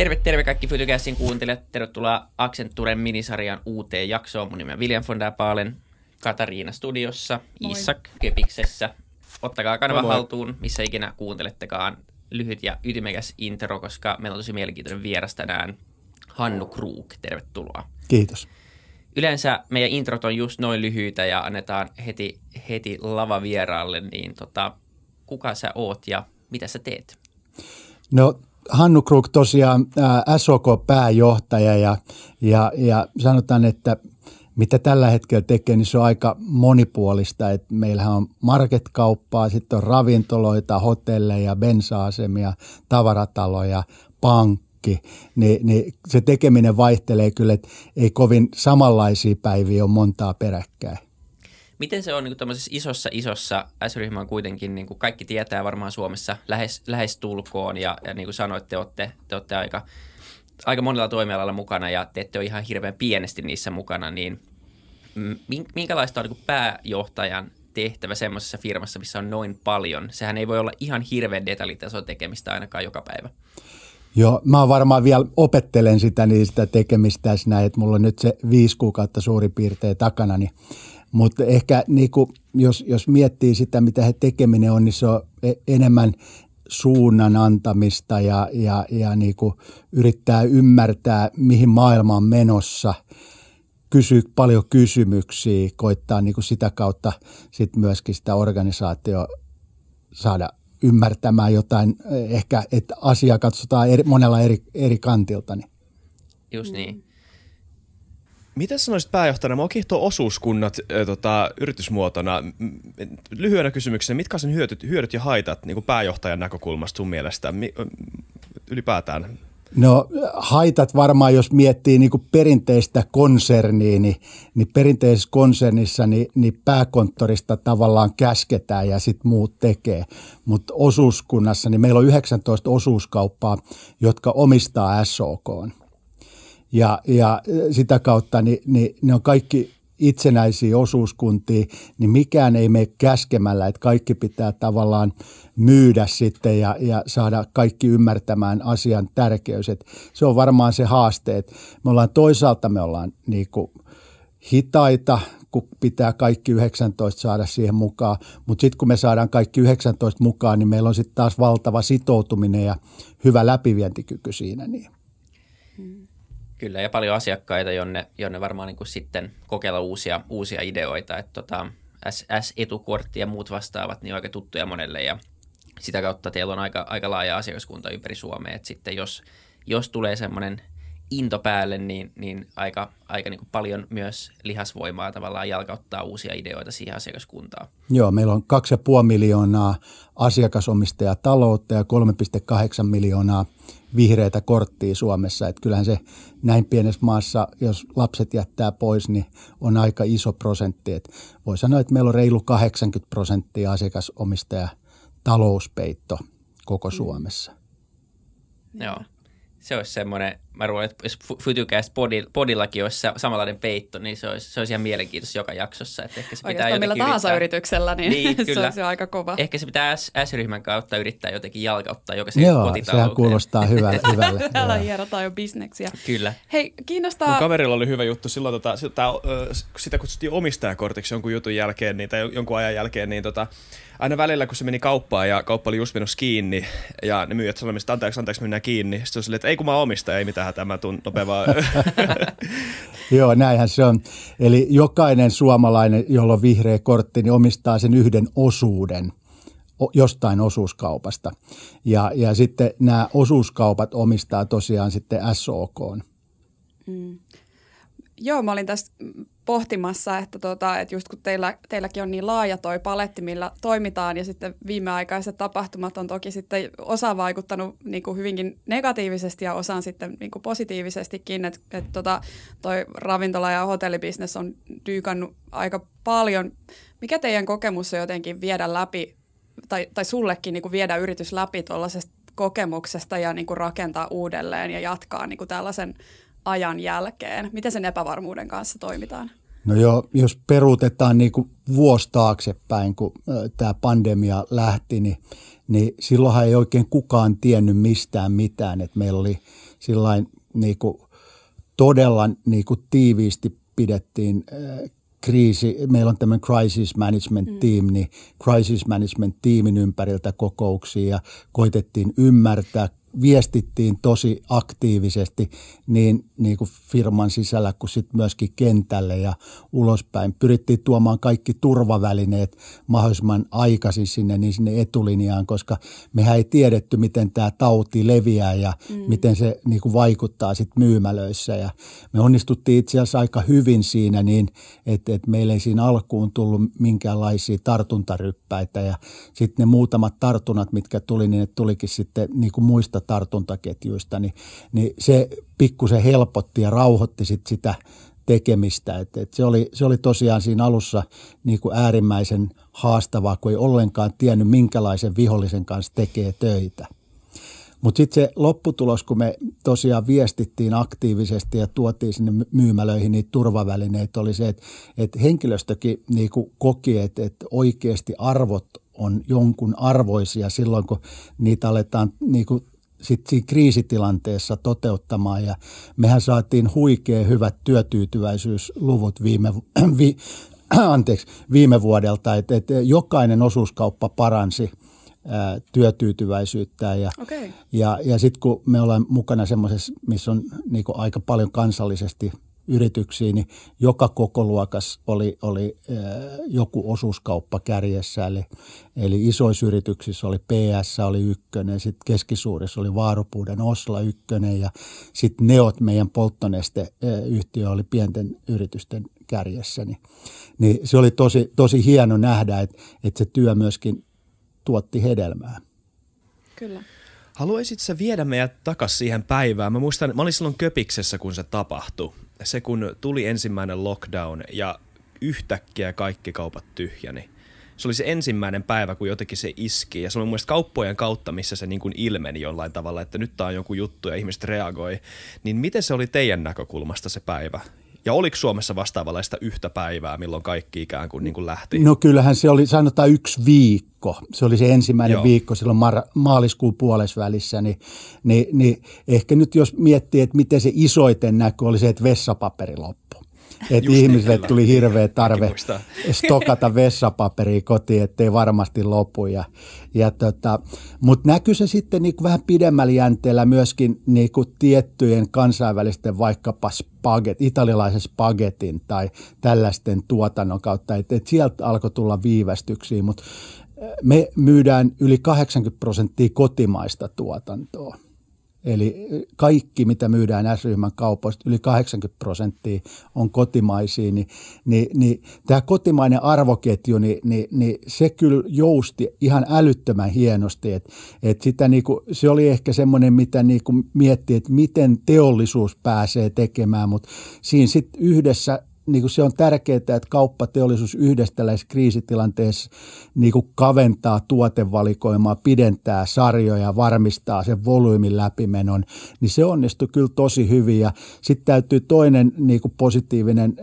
Terve, terve kaikki Fytykäsin kuuntelijat. Tervetuloa Accenturen minisarjan uuteen jaksoon. Mun nimi on William von der Baalen, Katariina Studiossa, Isak Köpiksessä. Ottakaa kanava moi, haltuun, missä ikinä kuuntelettekaan. Lyhyt ja ytimekäs intro, koska meillä on tosi mielenkiintoinen vieras tänään. Hannu Kruuk, tervetuloa. Kiitos. Yleensä meidän introt on just noin lyhyitä ja annetaan heti, heti lava vieraalle, niin tota, kuka sä oot ja mitä sä teet? No Hannu Krug tosiaan ää, SOK-pääjohtaja ja, ja, ja sanotaan, että mitä tällä hetkellä tekee, niin se on aika monipuolista. Et meillähän on marketkauppaa, sitten on ravintoloita, hotelleja, bensa-asemia, tavarataloja, pankki. Ni, niin se tekeminen vaihtelee kyllä, että ei kovin samanlaisia päiviä ole montaa peräkkäin. Miten se on niin kuin tämmöisessä isossa, isossa, S-ryhmä on kuitenkin, niin kuin kaikki tietää varmaan Suomessa lähes, lähes tulkoon ja, ja niin kuin sanoit, te olette, te olette aika, aika monella toimialalla mukana ja te ette ole ihan hirveän pienesti niissä mukana, niin minkälaista on niin kuin pääjohtajan tehtävä semmoisessa firmassa, missä on noin paljon? Sehän ei voi olla ihan hirveän detaljitason tekemistä ainakaan joka päivä. Joo, mä varmaan vielä opettelen sitä niistä tekemistä tässä näin, että mulla on nyt se viisi kuukautta suurin piirtein takana, niin mutta ehkä niin kuin, jos, jos miettii sitä, mitä he tekeminen on, niin se on e, enemmän suunnan antamista ja, ja, ja niin kuin yrittää ymmärtää, mihin maailma on menossa – kysyä paljon kysymyksiä, koittaa niin kuin sitä kautta sit myöskin sitä organisaatio saada ymmärtämään jotain, e, ehkä että asia katsotaan eri, monella eri, eri kantilta. Niin. Just niin. Miten sanoisit pääjohtajana, Mä oon osuuskunnat äh, tota, yritysmuotona. Lyhyenä kysymyksenä, mitkä on sen hyödyt, hyödyt ja haitat niin kuin pääjohtajan näkökulmasta sun mielestä mi, ylipäätään? No haitat varmaan, jos miettii niin kuin perinteistä konserniin, niin, niin perinteisessä konsernissa niin, niin pääkonttorista tavallaan käsketään ja sitten muut tekee. Mutta osuuskunnassa, niin meillä on 19 osuuskauppaa, jotka omistaa SOK ja, ja sitä kautta niin, niin ne on kaikki itsenäisiä osuuskuntia, niin mikään ei mene käskemällä, että kaikki pitää tavallaan myydä sitten ja, ja saada kaikki ymmärtämään asian tärkeys. Et se on varmaan se haaste, että me ollaan toisaalta me ollaan niin kuin hitaita, kun pitää kaikki 19 saada siihen mukaan, mutta sitten kun me saadaan kaikki 19 mukaan, niin meillä on sitten taas valtava sitoutuminen ja hyvä läpivientikyky siinä. Niin. Kyllä, ja paljon asiakkaita, jonne, jonne varmaan niin kuin sitten kokeilla uusia, uusia ideoita. Että tota, S-etukortti ja muut vastaavat niin aika tuttuja monelle, ja sitä kautta teillä on aika, aika laaja asiakaskunta ympäri Suomea. Et sitten jos, jos tulee semmoinen into päälle, niin, niin aika, aika niin kuin paljon myös lihasvoimaa tavallaan jalkauttaa uusia ideoita siihen asiakaskuntaan. Joo, meillä on 2,5 miljoonaa asiakasomistajataloutta ja 3,8 miljoonaa vihreitä korttia Suomessa. Että kyllähän se näin pienessä maassa, jos lapset jättää pois, niin on aika iso prosentti. Et voi sanoa, että meillä on reilu 80 prosenttia asiakasomistaja talouspeitto koko mm. Suomessa. Joo, se olisi semmoinen mä ruoan, että jos Fytycast podillakin olisi samanlainen peitto, niin se olisi, se olisi ihan mielenkiintoista joka jaksossa. Että ehkä se pitää Oikeastaan millä tahansa yrittää. yrityksellä, niin, niin kyllä. se olisi aika kova. Ehkä se pitää S-ryhmän kautta yrittää jotenkin jalkauttaa jokaisen Joo, kotitalouteen. sehän kuulostaa hyvälle. hyvälle. Täällä hierotaan jo bisneksiä. Kyllä. Hei, kiinnostaa... Mun kaverilla oli hyvä juttu silloin, tota, sitä, sitä kutsuttiin omistajakortiksi jonkun jutun jälkeen, niin, tai jonkun ajan jälkeen, niin tota, aina välillä, kun se meni kauppaan ja kauppa oli just menossa kiinni, ja ne myyjät sanoivat, että anteeksi, anteeksi, mennään kiinni. Sitten se oli, että ei kun mä omistan, ei mitään vähän tämä tuntopeva. Joo, näinhän se on. Eli jokainen suomalainen, jolla on vihreä kortti, niin omistaa sen yhden osuuden jostain osuuskaupasta. Ja, ja sitten nämä osuuskaupat omistaa tosiaan sitten SOK. Mm. Joo, mä olin tästä pohtimassa, että, tota, että just kun teillä, teilläkin on niin laaja toi paletti, millä toimitaan ja sitten viimeaikaiset tapahtumat on toki sitten osa vaikuttanut niin kuin hyvinkin negatiivisesti ja osaan sitten niin kuin positiivisestikin, että, että tota, toi ravintola- ja hotellibisnes on dyykannut aika paljon. Mikä teidän kokemus on jotenkin viedä läpi tai, tai sullekin niin kuin viedä yritys läpi tuollaisesta kokemuksesta ja niin kuin rakentaa uudelleen ja jatkaa niin kuin tällaisen ajan jälkeen? Miten sen epävarmuuden kanssa toimitaan? No joo, jos peruutetaan niin kuin vuosi taaksepäin, kun tämä pandemia lähti, niin, niin silloinhan ei oikein kukaan tiennyt mistään mitään. Et meillä oli sillain niin kuin todella niin kuin tiiviisti pidettiin kriisi, meillä on tämmöinen crisis management mm. team, niin crisis management tiimin ympäriltä kokouksia ja koitettiin ymmärtää, viestittiin tosi aktiivisesti niin, niin kuin firman sisällä kuin sitten myöskin kentälle ja ulospäin. Pyrittiin tuomaan kaikki turvavälineet mahdollisimman aikaisin sinne, niin sinne etulinjaan, koska mehän ei tiedetty, miten tämä tauti leviää ja mm. miten se niin kuin vaikuttaa sitten myymälöissä. Ja me onnistuttiin itse asiassa aika hyvin siinä niin, että, että meillä ei siinä alkuun tullut minkäänlaisia tartuntaryppäitä ja sitten ne muutamat tartunat, mitkä tuli, niin ne tulikin sitten niin kuin muista muista tartuntaketjuista, niin, niin se pikkusen helpotti ja rauhoitti sit sitä tekemistä. Et, et se, oli, se oli tosiaan siinä alussa niin kuin äärimmäisen haastavaa, kun ei ollenkaan tiennyt, minkälaisen vihollisen kanssa tekee töitä. Mutta sitten se lopputulos, kun me tosiaan viestittiin aktiivisesti ja tuotiin sinne myymälöihin niitä turvavälineitä, oli se, että et henkilöstökin niinku koki, että et oikeasti arvot on jonkun arvoisia silloin, kun niitä aletaan niinku sitten kriisitilanteessa toteuttamaan ja mehän saatiin huikea hyvät työtyytyväisyysluvut viime, vi, anteeksi, viime vuodelta, että et jokainen osuuskauppa paransi ää, ja, okay. ja, ja sitten kun me ollaan mukana semmoisessa, missä on niinku aika paljon kansallisesti – yrityksiin, niin joka kokoluokas oli, oli joku osuuskauppa kärjessä. Eli, eli isoissa yrityksissä oli PS oli ykkönen, sitten keskisuurissa oli Vaarupuuden Osla ykkönen ja sitten Neot, meidän polttonesteyhtiö, oli pienten yritysten kärjessä. Niin, niin se oli tosi, tosi hieno nähdä, että, että se työ myöskin tuotti hedelmää. Kyllä. Haluaisitko sä viedä meidät takaisin siihen päivään? Mä muistan, mä olin silloin Köpiksessä, kun se tapahtui se, kun tuli ensimmäinen lockdown ja yhtäkkiä kaikki kaupat tyhjäni. Se oli se ensimmäinen päivä, kun jotenkin se iski. Ja se oli mun mielestä kauppojen kautta, missä se niin kuin ilmeni jollain tavalla, että nyt tää on joku juttu ja ihmiset reagoi. Niin miten se oli teidän näkökulmasta se päivä? Ja oliko Suomessa vastaavanlaista yhtä päivää, milloin kaikki ikään kuin, niin kuin lähti? No kyllähän se oli, sanotaan yksi viikko. Se oli se ensimmäinen Joo. viikko silloin mar- maaliskuun puolesvälissä. Niin, niin, niin ehkä nyt jos miettii, että miten se isoiten näkyy, oli se, että vessapaperi loppui että niin, ihmisille niin, tuli hirveä tarve stokata vessapaperia kotiin, ettei varmasti lopu. Ja, ja tota, Mutta näkyy se sitten niin vähän pidemmällä jänteellä myöskin niin kuin tiettyjen kansainvälisten vaikkapa spaget, italialaisen spagetin tai tällaisten tuotannon kautta, että et sieltä alkoi tulla viivästyksiä, mutta me myydään yli 80 prosenttia kotimaista tuotantoa. Eli eh, kaikki, mitä myydään S-ryhmän kaupoista, yli 80 prosenttia on kotimaisia, niin, niin, niin tämä kotimainen arvoketju, niin, niin, niin se kyllä jousti ihan älyttömän hienosti. Et, et sitä niinku, se oli ehkä semmoinen, mitä niinku miettii, että miten teollisuus pääsee tekemään, mutta siinä sitten yhdessä niin kuin se on tärkeää, että kauppateollisuus yhdessä tällaisessa kriisitilanteessa niin kuin kaventaa tuotevalikoimaa, pidentää sarjoja, varmistaa sen volyymin läpimenon, niin se onnistui kyllä tosi hyvin. Ja sitten täytyy toinen niin kuin positiivinen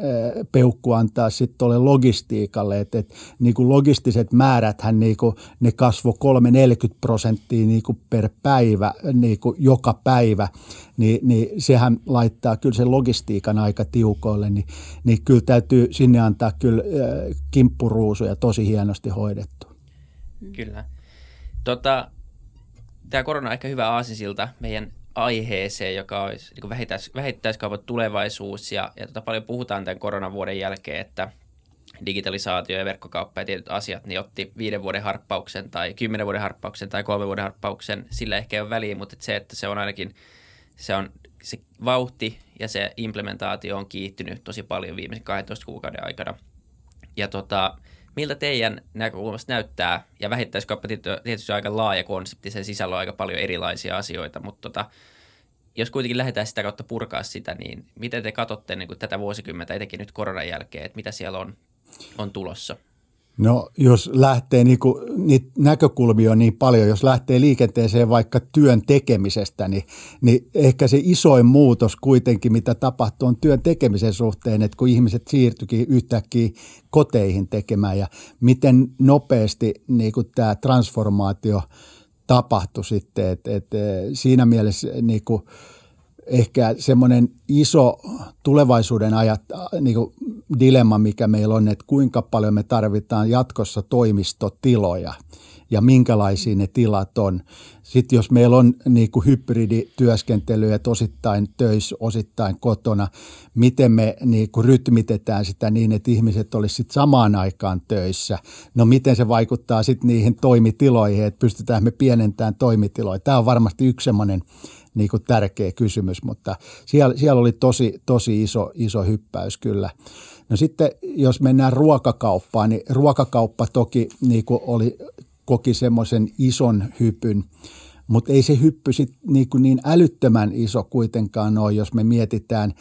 peukku antaa sitten tuolle logistiikalle, että et, niin kuin logistiset määräthän niin kuin, ne kasvoi 3-40 prosenttia niin kuin per päivä, niin kuin joka päivä niin, niin sehän laittaa kyllä sen logistiikan aika tiukoille, niin, niin kyllä täytyy sinne antaa kyllä äh, kimppuruusuja tosi hienosti hoidettu. Mm. Kyllä. Tota, tämä korona on ehkä hyvä aasisilta meidän aiheeseen, joka olisi niin vähittäis, vähittäiskaupan tulevaisuus. Ja, ja tota, paljon puhutaan tämän koronavuoden jälkeen, että digitalisaatio ja verkkokauppa ja tietyt asiat, niin otti viiden vuoden harppauksen tai kymmenen vuoden harppauksen tai kolmen vuoden harppauksen. Sillä ehkä ei ole väliä, mutta se, että se on ainakin – se on se vauhti ja se implementaatio on kiihtynyt tosi paljon viimeisen 12 kuukauden aikana. Ja tota, miltä teidän näkökulmasta näyttää, ja vähittäiskauppa tietysti aika laaja konsepti, sen sisällä on aika paljon erilaisia asioita, mutta tota, jos kuitenkin lähdetään sitä kautta purkaa sitä, niin miten te katsotte niin tätä vuosikymmentä, etenkin nyt koronan jälkeen, että mitä siellä on, on tulossa? No jos lähtee, niin kun, niitä näkökulmia on niin paljon, jos lähtee liikenteeseen vaikka työn tekemisestä, niin, niin ehkä se isoin muutos kuitenkin, mitä tapahtuu, on työn tekemisen suhteen, että kun ihmiset siirtyikin yhtäkkiä koteihin tekemään ja miten nopeasti niin tämä transformaatio tapahtui sitten, että et, eh, siinä mielessä niin kun, ehkä semmoinen iso tulevaisuuden ajat, äh, niin kuin dilemma, mikä meillä on, että kuinka paljon me tarvitaan jatkossa toimistotiloja ja minkälaisia ne tilat on. Sitten jos meillä on niin kuin hybridityöskentelyä, että osittain töissä, osittain kotona, miten me niin kuin rytmitetään sitä niin, että ihmiset olisivat samaan aikaan töissä. No miten se vaikuttaa sitten niihin toimitiloihin, että pystytään me pienentämään toimitiloja. Tämä on varmasti yksi semmoinen niin kuin tärkeä kysymys, mutta siellä, siellä oli tosi, tosi iso, iso hyppäys kyllä. No sitten jos mennään ruokakauppaan, niin ruokakauppa toki niin kuin oli, koki semmoisen ison hypyn, mutta ei se hyppy sit niin, kuin niin älyttömän iso kuitenkaan ole, jos me mietitään,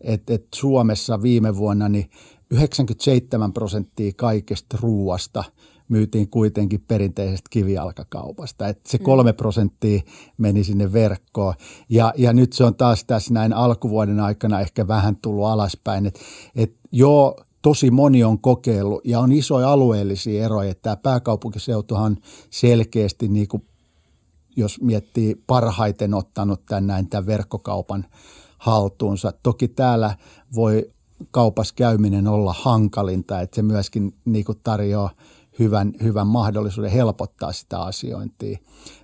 että et Suomessa viime vuonna niin 97 prosenttia kaikesta ruuasta – myytiin kuitenkin perinteisestä kivijalkakaupasta. Että se mm. kolme prosenttia meni sinne verkkoon. Ja, ja nyt se on taas tässä näin alkuvuoden aikana ehkä vähän tullut alaspäin. Että et joo, tosi moni on kokeillut ja on isoja alueellisia eroja. Tämä pääkaupunkiseutuhan selkeästi, niin kuin, jos miettii, parhaiten ottanut tämän, näin, tämän verkkokaupan haltuunsa. Toki täällä voi kaupas käyminen olla hankalinta, että se myöskin niin kuin tarjoaa – hyvän, hyvän mahdollisuuden helpottaa sitä asiointia.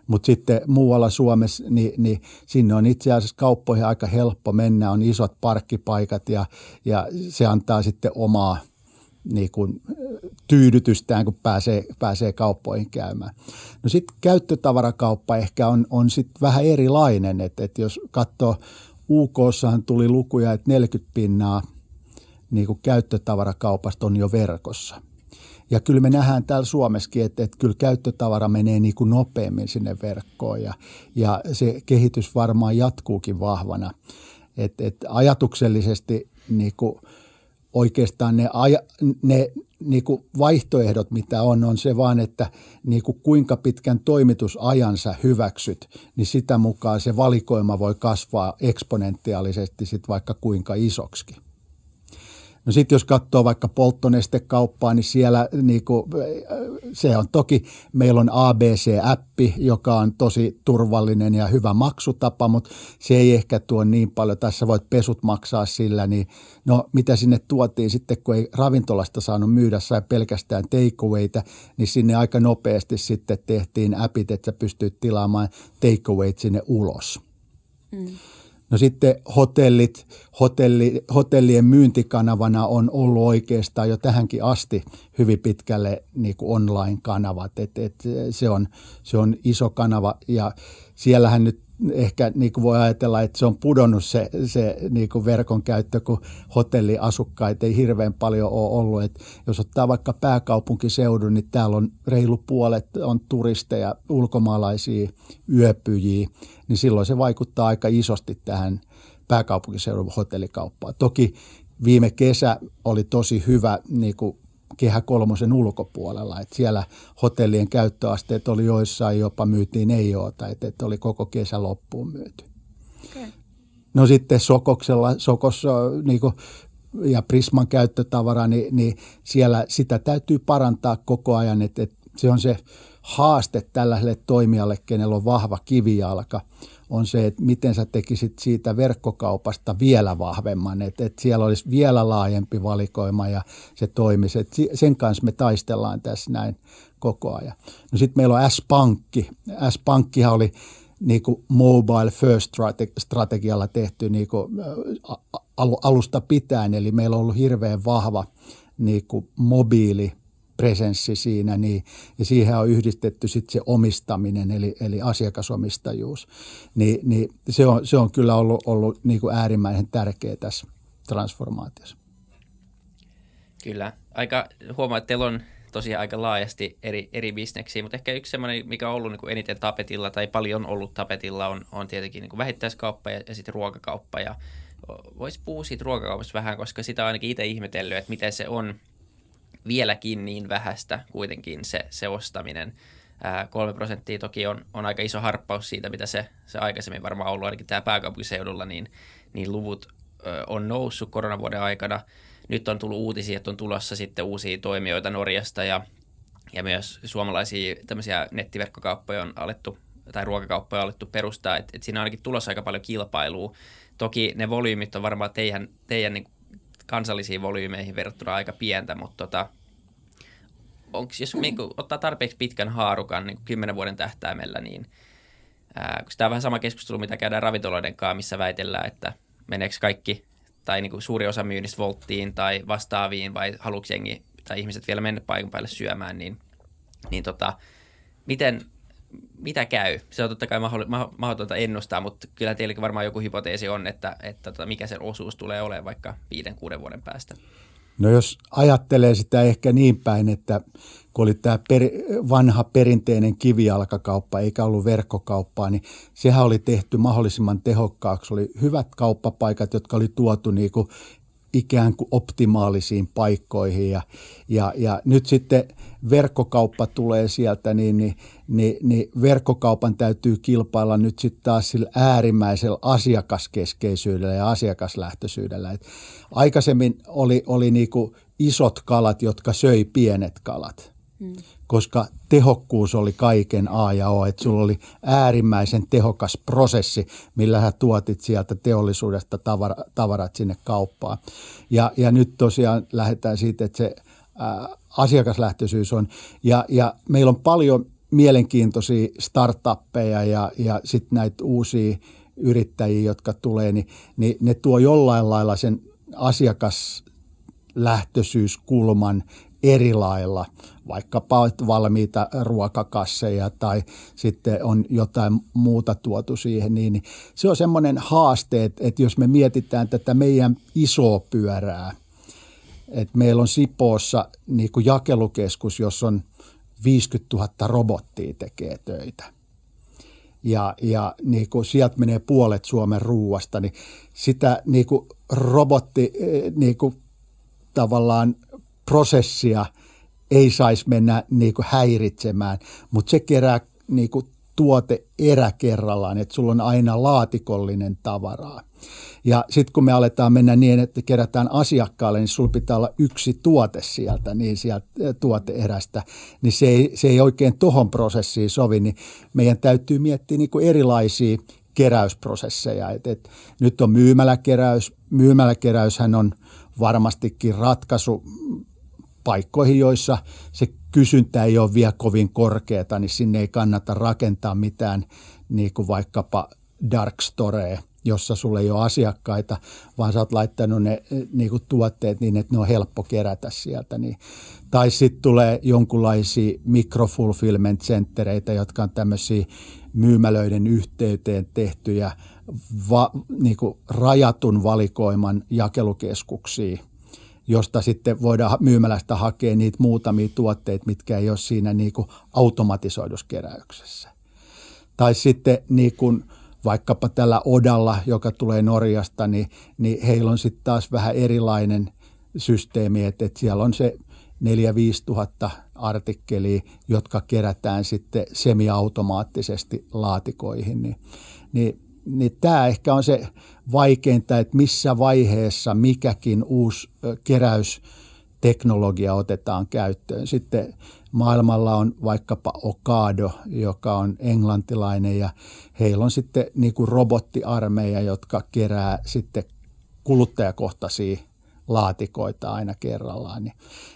Mutta sitten muualla Suomessa, niin, niin sinne on itse asiassa kauppoihin aika helppo mennä, on isot parkkipaikat ja, ja se antaa sitten omaa niin kuin, tyydytystään, kun pääsee, pääsee kauppoihin käymään. No sitten käyttötavarakauppa ehkä on, on sit vähän erilainen, että et jos katsoo, UKssahan tuli lukuja, että 40 pinnaa niin käyttötavarakaupasta on jo verkossa – ja kyllä me nähdään täällä Suomessakin, että, että kyllä käyttötavara menee niin kuin nopeammin sinne verkkoon ja, ja se kehitys varmaan jatkuukin vahvana. Et, et ajatuksellisesti niin kuin oikeastaan ne, aja, ne niin kuin vaihtoehdot, mitä on, on se vaan, että niin kuin kuinka pitkän toimitusajansa hyväksyt, niin sitä mukaan se valikoima voi kasvaa eksponentiaalisesti sit vaikka kuinka isoksi. No sitten jos katsoo vaikka polttonestekauppaa, niin siellä niin kuin, se on toki, meillä on ABC-appi, joka on tosi turvallinen ja hyvä maksutapa, mutta se ei ehkä tuo niin paljon. Tässä voit pesut maksaa sillä, niin no mitä sinne tuotiin sitten, kun ei ravintolasta saanut myydä, sai pelkästään takeawayta, niin sinne aika nopeasti sitten tehtiin appit, että sä pystyt tilaamaan takeawayt sinne ulos. Mm. No sitten hotellit, hotelli, hotellien myyntikanavana on ollut oikeastaan jo tähänkin asti hyvin pitkälle niin online-kanavat. Et, et se, on, se on iso kanava ja siellähän nyt ehkä niin kuin voi ajatella, että se on pudonnut se, se niin kuin verkon käyttö, kun hotelliasukkaita ei hirveän paljon ole ollut. Et jos ottaa vaikka pääkaupunkiseudun, niin täällä on reilu puolet on turisteja, ulkomaalaisia yöpyjiä, niin silloin se vaikuttaa aika isosti tähän pääkaupunkiseudun hotellikauppaan. Toki viime kesä oli tosi hyvä niin kuin kehä kolmosen ulkopuolella. Et siellä hotellien käyttöasteet oli joissain jopa myytiin ei oota, että et oli koko kesä loppuun myyty. Okay. No sitten Sokoksella, Sokossa niin kuin, ja Prisman käyttötavara, niin, niin siellä sitä täytyy parantaa koko ajan, että et se on se haaste tällaiselle toimijalle, kenellä on vahva kivijalka – on se, että miten sä tekisit siitä verkkokaupasta vielä vahvemman, että, että siellä olisi vielä laajempi valikoima ja se toimisi. Että sen kanssa me taistellaan tässä näin koko ajan. No sitten meillä on S-Pankki. S-Pankkihan oli niin kuin mobile first strategialla tehty niin kuin alusta pitäen, eli meillä on ollut hirveän vahva niin kuin mobiili presenssi siinä, niin, ja siihen on yhdistetty sitten se omistaminen, eli, eli asiakasomistajuus. Ni, niin se, on, se on kyllä ollut, ollut niin kuin äärimmäisen tärkeä tässä transformaatiossa. Kyllä. Aika, huomaa, että teillä on tosiaan aika laajasti eri, eri bisneksiä, mutta ehkä yksi semmoinen, mikä on ollut niin kuin eniten tapetilla tai paljon ollut tapetilla, on, on tietenkin niin kuin vähittäiskauppa ja, ja sitten ruokakauppa. Ja voisi puhua siitä ruokakaupasta vähän, koska sitä on ainakin itse ihmetellyt, että miten se on vieläkin niin vähäistä kuitenkin se, se ostaminen. Ää, 3 prosenttia toki on, on aika iso harppaus siitä, mitä se, se aikaisemmin varmaan ollut, ainakin tämä pääkaupunkiseudulla, niin, niin luvut ö, on noussut koronavuoden aikana. Nyt on tullut uutisia, että on tulossa sitten uusia toimijoita Norjasta ja, ja myös suomalaisia tämmöisiä nettiverkkokauppoja on alettu tai ruokakauppoja on alettu perustaa, että et siinä on ainakin tulossa aika paljon kilpailua. Toki ne volyymit on varmaan teidän, teidän niin kansallisiin volyymeihin verrattuna aika pientä, mutta tota, onks, jos mm. niinku, ottaa tarpeeksi pitkän haarukan niin kymmenen vuoden tähtäimellä, niin tämä on vähän sama keskustelu, mitä käydään ravintoloiden kanssa, missä väitellään, että meneekö kaikki tai niin suuri osa myynnistä volttiin tai vastaaviin vai haluatko jengi tai ihmiset vielä mennä paikan päälle syömään, niin, niin tota, miten mitä käy? Se on totta kai mahdotonta ennustaa, mutta kyllä teilläkin varmaan joku hypoteesi on, että, että tota, mikä sen osuus tulee olemaan vaikka viiden, kuuden vuoden päästä. No jos ajattelee sitä ehkä niin päin, että kun oli tämä per, vanha perinteinen kivijalkakauppa eikä ollut verkkokauppaa, niin sehän oli tehty mahdollisimman tehokkaaksi. Oli hyvät kauppapaikat, jotka oli tuotu niin kuin ikään kuin optimaalisiin paikkoihin ja, ja, ja nyt sitten verkkokauppa tulee sieltä, niin, niin, niin, niin verkkokaupan täytyy kilpailla nyt sitten taas sillä äärimmäisellä asiakaskeskeisyydellä ja asiakaslähtöisyydellä. Et aikaisemmin oli, oli niinku isot kalat, jotka söi pienet kalat. Mm koska tehokkuus oli kaiken A ja O, että sulla oli äärimmäisen tehokas prosessi, millä hän tuotit sieltä teollisuudesta tavara, tavarat sinne kauppaan. Ja, ja nyt tosiaan lähdetään siitä, että se ää, asiakaslähtöisyys on, ja, ja meillä on paljon mielenkiintoisia startuppeja ja, ja sitten näitä uusia yrittäjiä, jotka tulee, niin, niin ne tuo jollain lailla sen asiakaslähtöisyyskulman eri lailla vaikkapa valmiita ruokakasseja tai sitten on jotain muuta tuotu siihen, niin se on semmoinen haaste, että, jos me mietitään tätä meidän isoa pyörää, että meillä on Sipoossa niin kuin jakelukeskus, jossa on 50 000 robottia tekee töitä – ja, ja niin kuin sieltä menee puolet Suomen ruuasta, niin sitä niin kuin robotti eh, niin kuin tavallaan prosessia – ei saisi mennä niin kuin häiritsemään, mutta se kerää niin kuin tuote erä kerrallaan, että sulla on aina laatikollinen tavaraa. Ja sitten kun me aletaan mennä niin, että kerätään asiakkaalle, niin sulla pitää olla yksi tuote sieltä, niin sieltä tuoteerästä, niin se ei, se ei oikein tuohon prosessiin sovi, niin meidän täytyy miettiä niin kuin erilaisia keräysprosesseja. Et, et, nyt on myymäläkeräys. Myymäläkeräyshän on varmastikin ratkaisu paikkoihin, joissa se kysyntä ei ole vielä kovin korkeata, niin sinne ei kannata rakentaa mitään niin kuin vaikkapa dark storea, jossa sulle ei ole asiakkaita, vaan sä oot laittanut ne eh, niin kuin tuotteet niin, että ne on helppo kerätä sieltä. Niin. Tai sitten tulee jonkunlaisia mikrofulfillment centereitä, jotka on tämmöisiä myymälöiden yhteyteen tehtyjä va, niin kuin rajatun valikoiman jakelukeskuksia – josta sitten voidaan myymälästä hakea niitä muutamia tuotteita, mitkä ei ole siinä niin kuin automatisoiduskeräyksessä. Tai sitten niin kuin vaikkapa tällä Odalla, joka tulee Norjasta, niin, niin heillä on sitten taas vähän erilainen systeemi, että, että siellä on se 4-5 tuhatta artikkelia, jotka kerätään sitten semiautomaattisesti laatikoihin, niin, niin, niin tämä ehkä on se vaikeinta, että missä vaiheessa mikäkin uusi keräysteknologia otetaan käyttöön. Sitten maailmalla on vaikkapa Okado, joka on englantilainen ja heillä on sitten niin kuin robottiarmeija, jotka kerää sitten kuluttajakohtaisia laatikoita aina kerrallaan. Niin,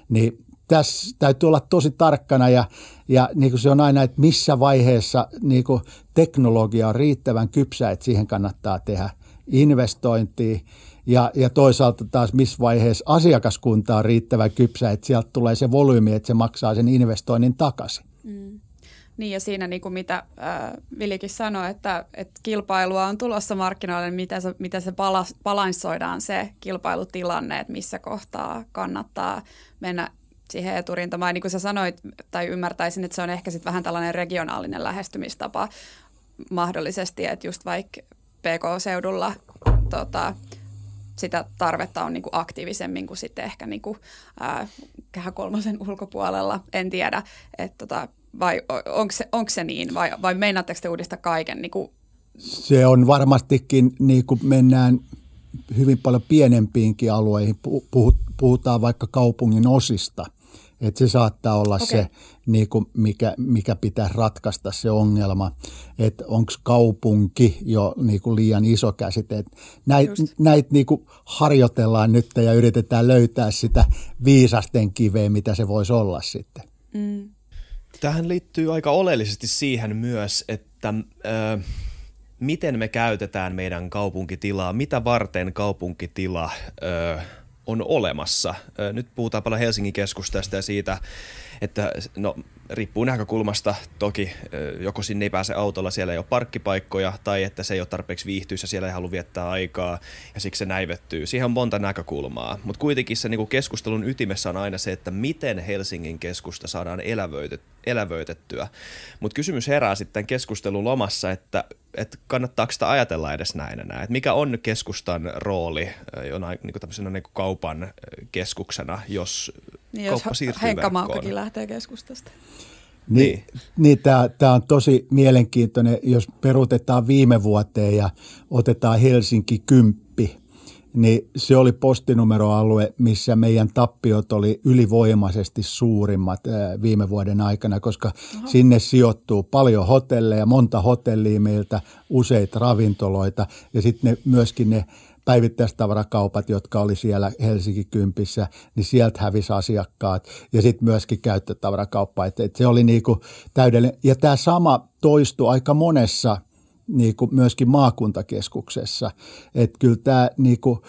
niin tässä täytyy olla tosi tarkkana ja, ja niin kuin se on aina, että missä vaiheessa niin kuin teknologia on riittävän kypsä, että siihen kannattaa tehdä – investointia ja, ja toisaalta taas missä vaiheessa asiakaskunta on riittävän kypsä, että sieltä tulee se volyymi, että se maksaa sen investoinnin takaisin. Mm. Niin ja siinä niin kuin mitä äh, Vilikin sanoi, että, että kilpailua on tulossa markkinoille, niin miten se, miten se pala, balanssoidaan se kilpailutilanne, että missä kohtaa kannattaa mennä siihen eturintamaan. Ja niin kuin sä sanoit, tai ymmärtäisin, että se on ehkä sitten vähän tällainen regionaalinen lähestymistapa mahdollisesti, että just vaikka PK-seudulla tota, sitä tarvetta on niin kuin aktiivisemmin kuin sitten ehkä niin kuin, ää, kehä kolmosen ulkopuolella. En tiedä, että tota, vai onko se, onko se niin vai, vai meinaatteko te uudistaa kaiken? Niin kuin? Se on varmastikin, niin kuin mennään hyvin paljon pienempiinkin alueihin, puhutaan vaikka kaupungin osista, että se saattaa olla okay. se, niin kuin mikä, mikä pitää ratkaista se ongelma, että onko kaupunki jo niin kuin liian iso käsite. Näitä näit, näit niin harjoitellaan nyt ja yritetään löytää sitä viisasten kiveä, mitä se voisi olla sitten. Mm. Tähän liittyy aika oleellisesti siihen myös, että... Ö- miten me käytetään meidän kaupunkitilaa, mitä varten kaupunkitila ö, on olemassa. Nyt puhutaan paljon Helsingin keskustasta ja siitä, että no, riippuu näkökulmasta toki, joko sinne ei pääse autolla, siellä ei ole parkkipaikkoja, tai että se ei ole tarpeeksi viihtyissä, siellä ei halua viettää aikaa, ja siksi se näivettyy. Siihen on monta näkökulmaa, mutta kuitenkin se niinku keskustelun ytimessä on aina se, että miten Helsingin keskusta saadaan elävöitettyä. Mutta kysymys herää sitten keskustelun lomassa, että että kannattaako sitä ajatella edes näin enää, että mikä on keskustan rooli jonain niin kuin niin kuin kaupan keskuksena, jos niin jos Henkka Maakakin lähtee keskustasta. Niin, niin, niin tämä on tosi mielenkiintoinen, jos peruutetaan viime vuoteen ja otetaan Helsinki 10, niin se oli postinumeroalue, missä meidän tappiot oli ylivoimaisesti suurimmat viime vuoden aikana, koska Aha. sinne sijoittuu paljon hotelleja, monta hotellia meiltä, useita ravintoloita ja sitten myöskin ne päivittäistavarakaupat, jotka oli siellä Helsinki kympissä, niin sieltä hävisi asiakkaat ja sitten myöskin käyttötavarakauppa. Et, et se oli niinku täydellinen. Ja tämä sama toistui aika monessa niinku myöskin maakuntakeskuksessa. Että kyllä tämä niinku,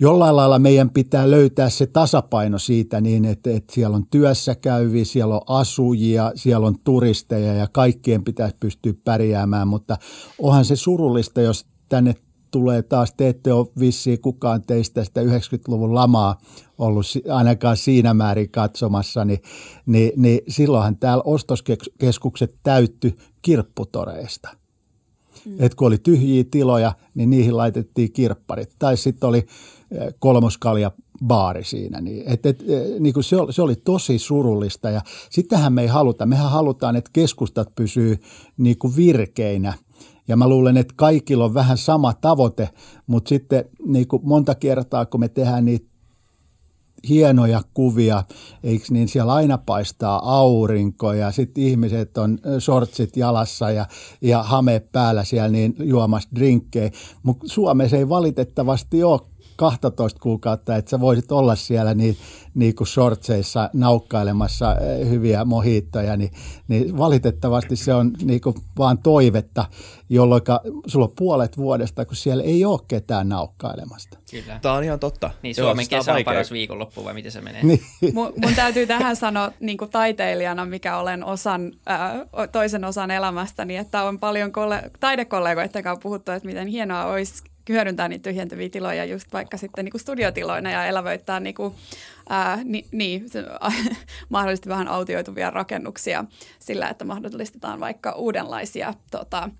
jollain lailla meidän pitää löytää se tasapaino siitä niin, että, että siellä on työssä käyviä, siellä on asujia, siellä on turisteja ja kaikkien pitäisi pystyä pärjäämään, mutta onhan se surullista, jos tänne tulee taas, te ette ole vissiin kukaan teistä sitä 90-luvun lamaa ollut ainakaan siinä määrin katsomassa, niin, niin, niin silloinhan täällä ostoskeskukset täytty kirpputoreista. Mm. Et kun oli tyhjiä tiloja, niin niihin laitettiin kirpparit. Tai sitten oli eh, kolmoskalja baari siinä. Niin, et, et, eh, niin kuin se, oli, se oli tosi surullista ja sitähän me ei haluta. Mehän halutaan, että keskustat pysyy niin kuin virkeinä – ja mä luulen, että kaikilla on vähän sama tavoite, mutta sitten niin kuin monta kertaa, kun me tehdään niitä hienoja kuvia, eikö niin siellä aina paistaa aurinko ja sitten ihmiset on shortsit jalassa ja, ja hame päällä siellä niin juomassa drinkkejä, mutta Suomessa ei valitettavasti ole 12 kuukautta, että sä voisit olla siellä niin, niin kuin shortseissa naukkailemassa eh, hyviä mohiittoja, niin, niin valitettavasti se on niin kuin vaan toivetta, jolloin sulla on puolet vuodesta, kun siellä ei ole ketään naukkailemasta. Kyllä. Tämä on ihan totta. Niin Suomen Joo, siis kesä on on paras viikonloppu vai miten se menee? Niin. mun, mun täytyy tähän sanoa niin kuin taiteilijana, mikä olen osan, äh, toisen osan elämästäni, että on paljon kolle- taidekollegoiden kanssa puhuttu, että miten hienoa olisi hyödyntää niitä tyhjentäviä tiloja just vaikka sitten niin kuin studiotiloina ja elävöittää niin kuin, ää, ni, niin, se, äh, mahdollisesti vähän autioituvia rakennuksia sillä, että mahdollistetaan vaikka uudenlaisia tota,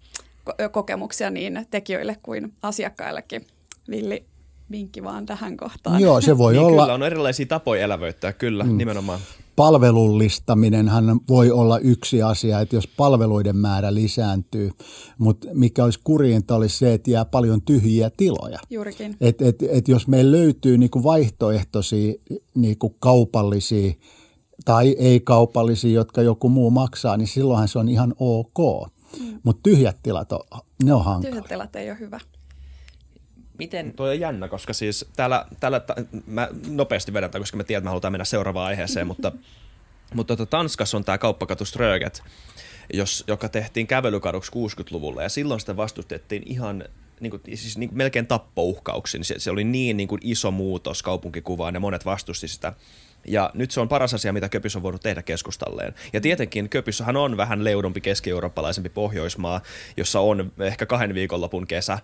kokemuksia niin tekijöille kuin asiakkaillekin. Villi vinkki vaan tähän kohtaan. Joo, se voi niin olla. Kyllä on erilaisia tapoja elävöittää, kyllä, mm. nimenomaan palvelullistaminenhan voi olla yksi asia, että jos palveluiden määrä lisääntyy, mutta mikä olisi kurjinta olisi se, että jää paljon tyhjiä tiloja. Juurikin. Et, et, et jos meillä löytyy niinku vaihtoehtoisia niinku kaupallisia tai ei-kaupallisia, jotka joku muu maksaa, niin silloinhan se on ihan ok. Mm. Mutta tyhjät tilat on, ne on hankalia. Tyhjät tilat ei ole hyvä. Miten? Tuo on jännä, koska siis täällä, täällä mä nopeasti vedän, koska mä tiedän, että mä halutaan mennä seuraavaan aiheeseen, mutta, mutta tuota, Tanskassa on tämä kauppakatu Ströget, jos, joka tehtiin kävelykaduksi 60-luvulla ja silloin sitä vastustettiin ihan niin kuin, siis niin kuin melkein tappouhkauksin. Se, se oli niin, niin kuin iso muutos kaupunkikuvaan ja monet vastusti sitä. Ja nyt se on paras asia, mitä Köpys on voinut tehdä keskustalleen. Ja tietenkin Köpyssähän on vähän leudompi keski-eurooppalaisempi Pohjoismaa, jossa on ehkä kahden viikonlopun kesä,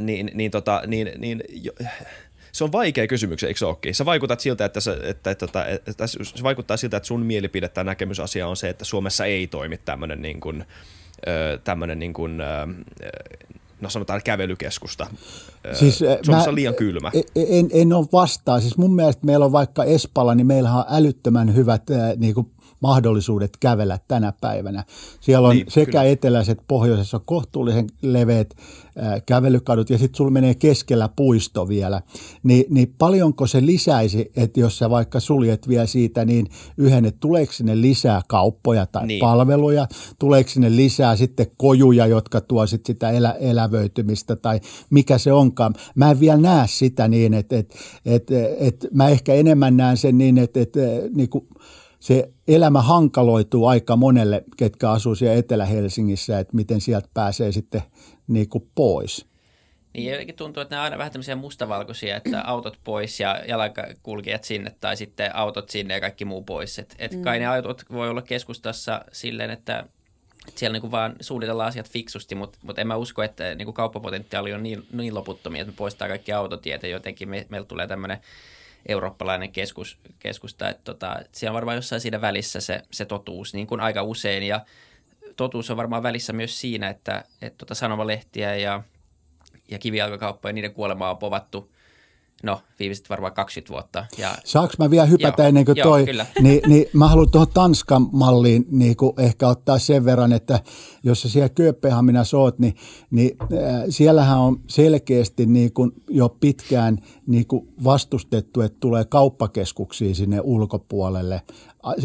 niin, niin, tota, niin, niin jo, se on vaikea kysymys, eikö se olekin? Sä vaikutat siltä, että, se, että, että, tota, että, että se vaikuttaa siltä, että sun mielipide tai näkemysasia on se, että Suomessa ei toimi tämmöinen niin kuin, tämmönen, niin kuin, niin no sanotaan kävelykeskusta. Siis, Suomessa mä, on liian kylmä. E, e, en, en ole vastaan. Siis mun mielestä meillä on vaikka Espalla, niin meillä on älyttömän hyvät niin kuin mahdollisuudet kävellä tänä päivänä. Siellä on niin, sekä kyllä. eteläiset, pohjoisessa kohtuullisen leveät kävelykadut ja sitten sulla menee keskellä puisto vielä. Ni, niin paljonko se lisäisi, että jos sä vaikka suljet vielä siitä niin yhden, että tuleeko sinne lisää kauppoja tai niin. palveluja, tuleeko sinne lisää sitten kojuja, jotka tuo sit sitä elä, elävöitymistä tai mikä se onkaan. Mä en vielä näe sitä niin, että että että että mä ehkä enemmän näen sen niin, että että niin kuin se elämä hankaloituu aika monelle, ketkä asuu siellä Etelä-Helsingissä, että miten sieltä pääsee sitten niin kuin pois. Niin jotenkin tuntuu, että nämä on aina vähän tämmöisiä mustavalkoisia, että autot pois ja jalankulkijat sinne tai sitten autot sinne ja kaikki muu pois. Et, et mm. Kai ne autot voi olla keskustassa silleen, että siellä niin vaan suunnitellaan asiat fiksusti, mutta, mut en mä usko, että niin kauppapotentiaali on niin, niin loputtomia, että me poistaa kaikki autotietä jotenkin me, meillä tulee tämmöinen eurooppalainen keskus, keskusta. Että tota, siellä on varmaan jossain siinä välissä se, se totuus, niin kuin aika usein. Ja totuus on varmaan välissä myös siinä, että, että tota sanomalehtiä ja, ja kivijalkakauppoja, niiden kuolemaa on povattu – no viimeiset varmaan 20 vuotta. Ja... Saanko mä vielä hypätä joo, ennen kuin joo, toi? Kyllä. Niin, niin mä haluan tuohon Tanskan malliin niin kuin ehkä ottaa sen verran, että jos sä siellä Kööpenhaminassa oot, niin, niin äh, siellähän on selkeästi niin kuin jo pitkään niin kuin vastustettu, että tulee kauppakeskuksia sinne ulkopuolelle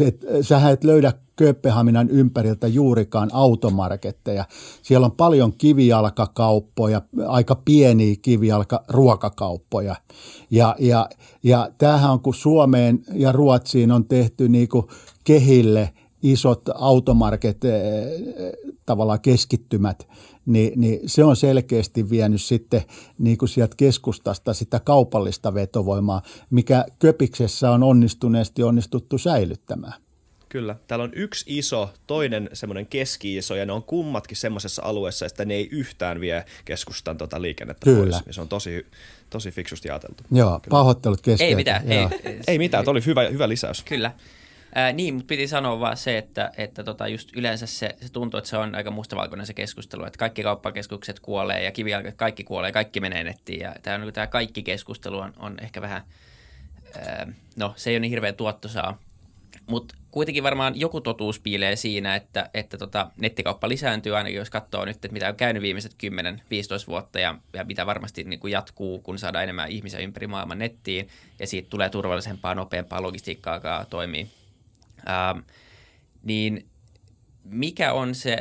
että sä et löydä Kööpenhaminan ympäriltä juurikaan automarketteja. Siellä on paljon kivijalkakauppoja, aika pieniä kivijalkaruokakauppoja. Ja, ja, ja tämähän on, kun Suomeen ja Ruotsiin on tehty niin kuin kehille – isot automarket eh, tavallaan keskittymät, niin, niin se on selkeästi vienyt sitten niin kuin sieltä keskustasta sitä kaupallista vetovoimaa, mikä Köpiksessä on onnistuneesti onnistuttu säilyttämään. Kyllä. Täällä on yksi iso, toinen semmoinen keski-iso, ja ne on kummatkin semmoisessa alueessa, että ne ei yhtään vie keskustan tuota liikennettä Kyllä. pois. se on tosi, tosi fiksusti ajateltu. Joo, Kyllä. pahoittelut keskeltä. Ei mitään. Ei, ei mitään, tämä oli hyvä, hyvä lisäys. Kyllä. Ää, niin, mutta piti sanoa vaan se, että, että tota just yleensä se, se tuntuu, että se on aika mustavalkoinen se keskustelu, että kaikki kauppakeskukset kuolee ja kivijalkat kaikki kuolee, kaikki menee nettiin ja tämä, niin tämä kaikki keskustelu on, on ehkä vähän, ää, no se ei ole niin hirveän tuottosaa, mutta kuitenkin varmaan joku totuus piilee siinä, että, että tota, nettikauppa lisääntyy ainakin, jos katsoo nyt, että mitä on käynyt viimeiset 10-15 vuotta ja, ja mitä varmasti niin kuin jatkuu, kun saadaan enemmän ihmisiä ympäri maailman nettiin ja siitä tulee turvallisempaa, nopeampaa logistiikkaa, joka toimii Ää, ähm, niin mikä on se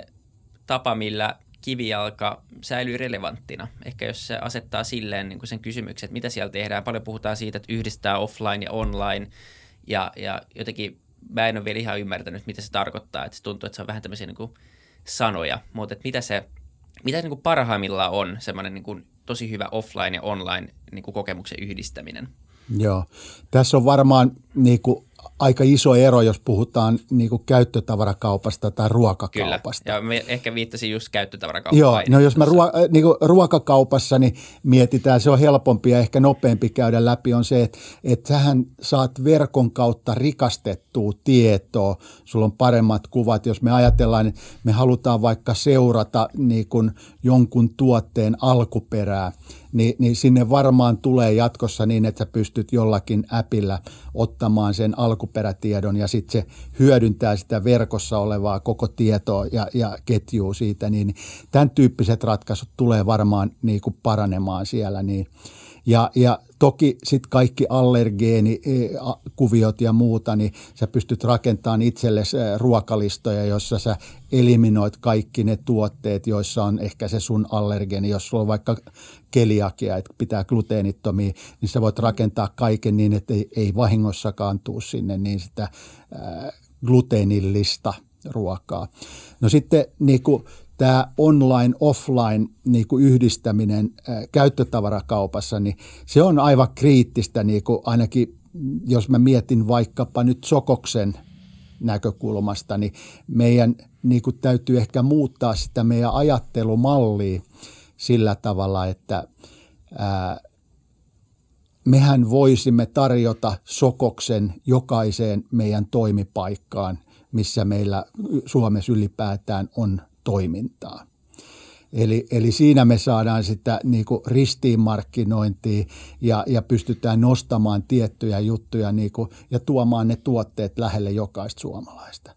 tapa, millä kivijalka säilyy relevanttina. Ehkä jos se asettaa silleen niin kuin sen kysymyksen, että mitä siellä tehdään. Paljon puhutaan siitä, että yhdistää offline ja online. Ja, ja jotenkin mä en ole vielä ihan ymmärtänyt, mitä se tarkoittaa. Että se tuntuu, että se on vähän tämmöisiä niin kuin sanoja. Mutta että mitä se, mitä se niin kuin parhaimmillaan on, semmoinen niin tosi hyvä offline ja online niin kuin kokemuksen yhdistäminen? Joo. Tässä on varmaan niin kuin aika iso ero, jos puhutaan niin kuin käyttötavarakaupasta tai ruokakaupasta. Kyllä, ja me ehkä viittasin just käyttötavarakauppaan. Joo, no jos mä ruo, niin kuin ruokakaupassa niin mietitään, se on helpompi ja ehkä nopeampi käydä läpi, on se, että, että sähän saat verkon kautta rikastettua tietoa, sulla on paremmat kuvat. Jos me ajatellaan, että niin me halutaan vaikka seurata niin kuin jonkun tuotteen alkuperää, niin, niin sinne varmaan tulee jatkossa niin, että sä pystyt jollakin äpillä ottamaan sen alkuperää alkuperätiedon ja sitten se hyödyntää sitä verkossa olevaa koko tietoa ja, ja ketjua siitä, niin tämän tyyppiset ratkaisut tulee varmaan niin kuin paranemaan siellä. Niin. Ja, ja Toki sitten kaikki allergeenikuviot e, ja muuta, niin sä pystyt rakentamaan itsellesi ruokalistoja, jossa sä eliminoit kaikki ne tuotteet, joissa on ehkä se sun allergeeni. Jos sulla on vaikka keliakia, että pitää gluteenittomia, niin sä voit rakentaa kaiken niin, että ei, vahingossakaan tuu sinne niin sitä gluteenillista ruokaa. No sitten niin kuin, tämä online-offline niin kuin yhdistäminen ää, käyttötavarakaupassa, niin se on aivan kriittistä niin kuin ainakin, jos mä mietin vaikkapa nyt Sokoksen näkökulmasta, niin meidän niin kuin täytyy ehkä muuttaa sitä meidän ajattelumallia sillä tavalla, että ää, mehän voisimme tarjota Sokoksen jokaiseen meidän toimipaikkaan, missä meillä Suomessa ylipäätään on – toimintaa. Eli, eli siinä me saadaan sitä niin kuin ristiinmarkkinointia ja, ja pystytään nostamaan tiettyjä juttuja niin kuin, ja tuomaan ne tuotteet lähelle jokaista suomalaista.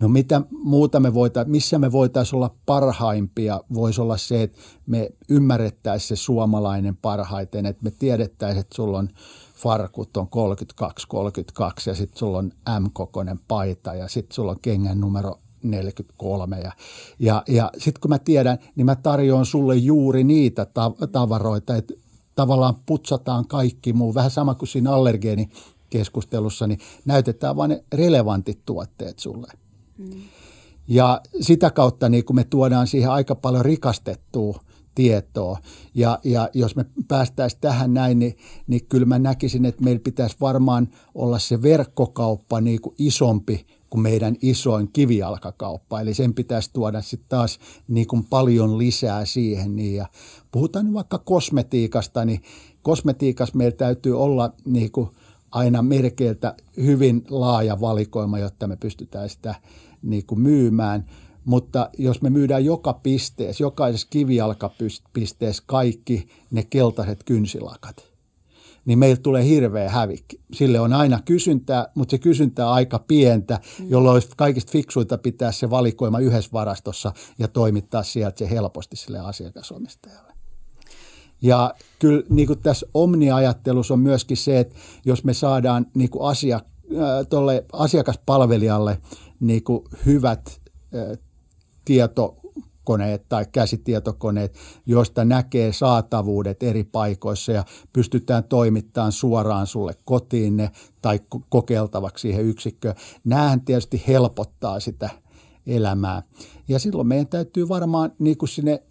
No mitä muuta me voita, missä me voitaisiin olla parhaimpia, voisi olla se, että me ymmärrettäisiin se suomalainen parhaiten, että me tiedettäisiin, että sulla on farkut on 32-32 ja sitten sulla on M-kokoinen paita ja sitten sulla on kengän numero 43. Ja, ja, ja sitten kun mä tiedän, niin mä tarjoan sulle juuri niitä tavaroita, että tavallaan putsataan kaikki muu. Vähän sama kuin siinä allergeenikeskustelussa, niin näytetään vain ne relevantit tuotteet sulle. Mm. Ja sitä kautta niin kun me tuodaan siihen aika paljon rikastettua tietoa. Ja, ja jos me päästäisiin tähän näin, niin, niin kyllä mä näkisin, että meillä pitäisi varmaan olla se verkkokauppa niin kuin isompi kuin meidän isoin kivijalkakauppa. Eli sen pitäisi tuoda sitten taas niin kuin paljon lisää siihen. Niin ja puhutaan nyt vaikka kosmetiikasta, niin kosmetiikassa meillä täytyy olla niin kuin aina merkeiltä hyvin laaja valikoima, jotta me pystytään sitä niin kuin myymään. Mutta jos me myydään joka pisteessä, jokaisessa kivijalkapisteessä kaikki ne keltaiset kynsilakat – niin meillä tulee hirveä hävikki. Sille on aina kysyntää, mutta se kysyntää on aika pientä, mm. jolloin olisi kaikista fiksuita pitää se valikoima yhdessä varastossa ja toimittaa sieltä se helposti sille asiakasomistajalle. Ja kyllä niin kuin tässä omniajattelussa on myöskin se, että jos me saadaan niin kuin asia, äh, tolle asiakaspalvelijalle niin kuin hyvät äh, tieto koneet tai käsitietokoneet, joista näkee saatavuudet eri paikoissa ja pystytään toimittamaan suoraan sulle kotiin ne tai kokeiltavaksi siihen yksikköön. Nämähän tietysti helpottaa sitä elämää. Ja silloin meidän täytyy varmaan niin kuin sinne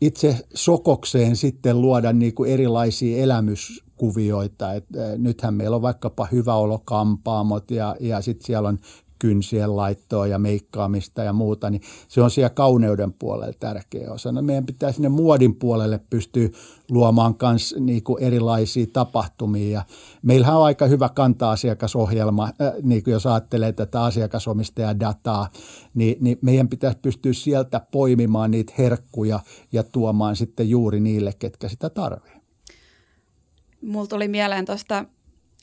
itse sokokseen sitten luoda niin kuin erilaisia elämyskuvioita. Et nythän meillä on vaikkapa hyvä olo kampaamot ja, ja sitten siellä on kynsien laittoa ja meikkaamista ja muuta, niin se on siellä kauneuden puolella tärkeä osa. No meidän pitää sinne muodin puolelle pystyä luomaan kans niinku erilaisia tapahtumia. Ja meillähän on aika hyvä kanta-asiakasohjelma, äh, niin kuin jos ajattelee tätä dataa, niin, niin meidän pitäisi pystyä sieltä poimimaan niitä herkkuja ja tuomaan sitten juuri niille, ketkä sitä tarvitsevat. Mulla tuli mieleen tuosta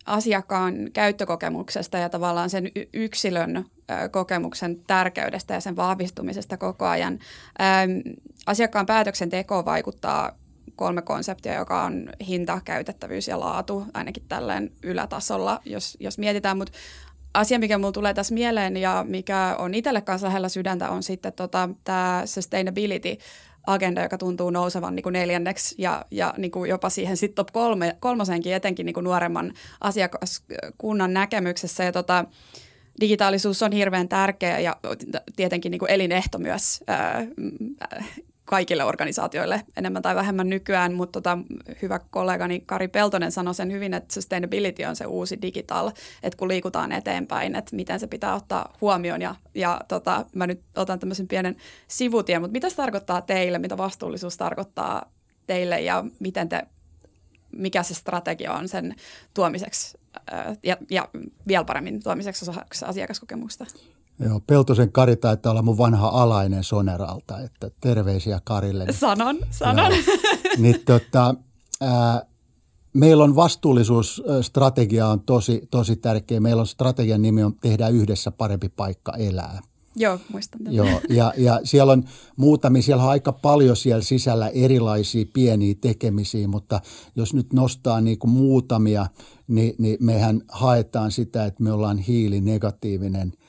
asiakkaan käyttökokemuksesta ja tavallaan sen yksilön kokemuksen tärkeydestä ja sen vahvistumisesta koko ajan. Asiakkaan päätöksentekoon vaikuttaa kolme konseptia, joka on hinta, käytettävyys ja laatu, ainakin tälleen ylätasolla, jos, jos mietitään. Mutta asia, mikä mulla tulee tässä mieleen ja mikä on itselle kanssa lähellä sydäntä, on sitten tota, tämä sustainability agenda, joka tuntuu nousevan niin kuin neljänneksi ja, ja niin kuin jopa siihen sit top kolme, kolmosenkin etenkin niin kuin nuoremman asiakaskunnan näkemyksessä. Ja tota, digitaalisuus on hirveän tärkeä ja tietenkin niin kuin elinehto myös ää, kaikille organisaatioille enemmän tai vähemmän nykyään, mutta tota, hyvä kollegani Kari Peltonen sanoi sen hyvin, että sustainability on se uusi digital, että kun liikutaan eteenpäin, että miten se pitää ottaa huomioon. Ja, ja tota, mä nyt otan tämmöisen pienen sivutien, mutta mitä se tarkoittaa teille, mitä vastuullisuus tarkoittaa teille ja miten te, mikä se strategia on sen tuomiseksi ja, ja vielä paremmin tuomiseksi osaksi asiakaskokemusta? Joo, Peltosen Kari taitaa olla mun vanha alainen Soneralta, että terveisiä Karille. Sanon, sanon. Ja, Niin, tota, ää, meillä on vastuullisuusstrategia on tosi, tosi tärkeä. Meillä on strategian nimi on tehdä yhdessä parempi paikka elää. Joo, muistan tämän. Joo, ja, ja siellä on muutamia, siellä on aika paljon siellä sisällä erilaisia pieniä tekemisiä, mutta jos nyt nostaa niin kuin muutamia, niin, niin mehän haetaan sitä, että me ollaan hiilinegatiivinen –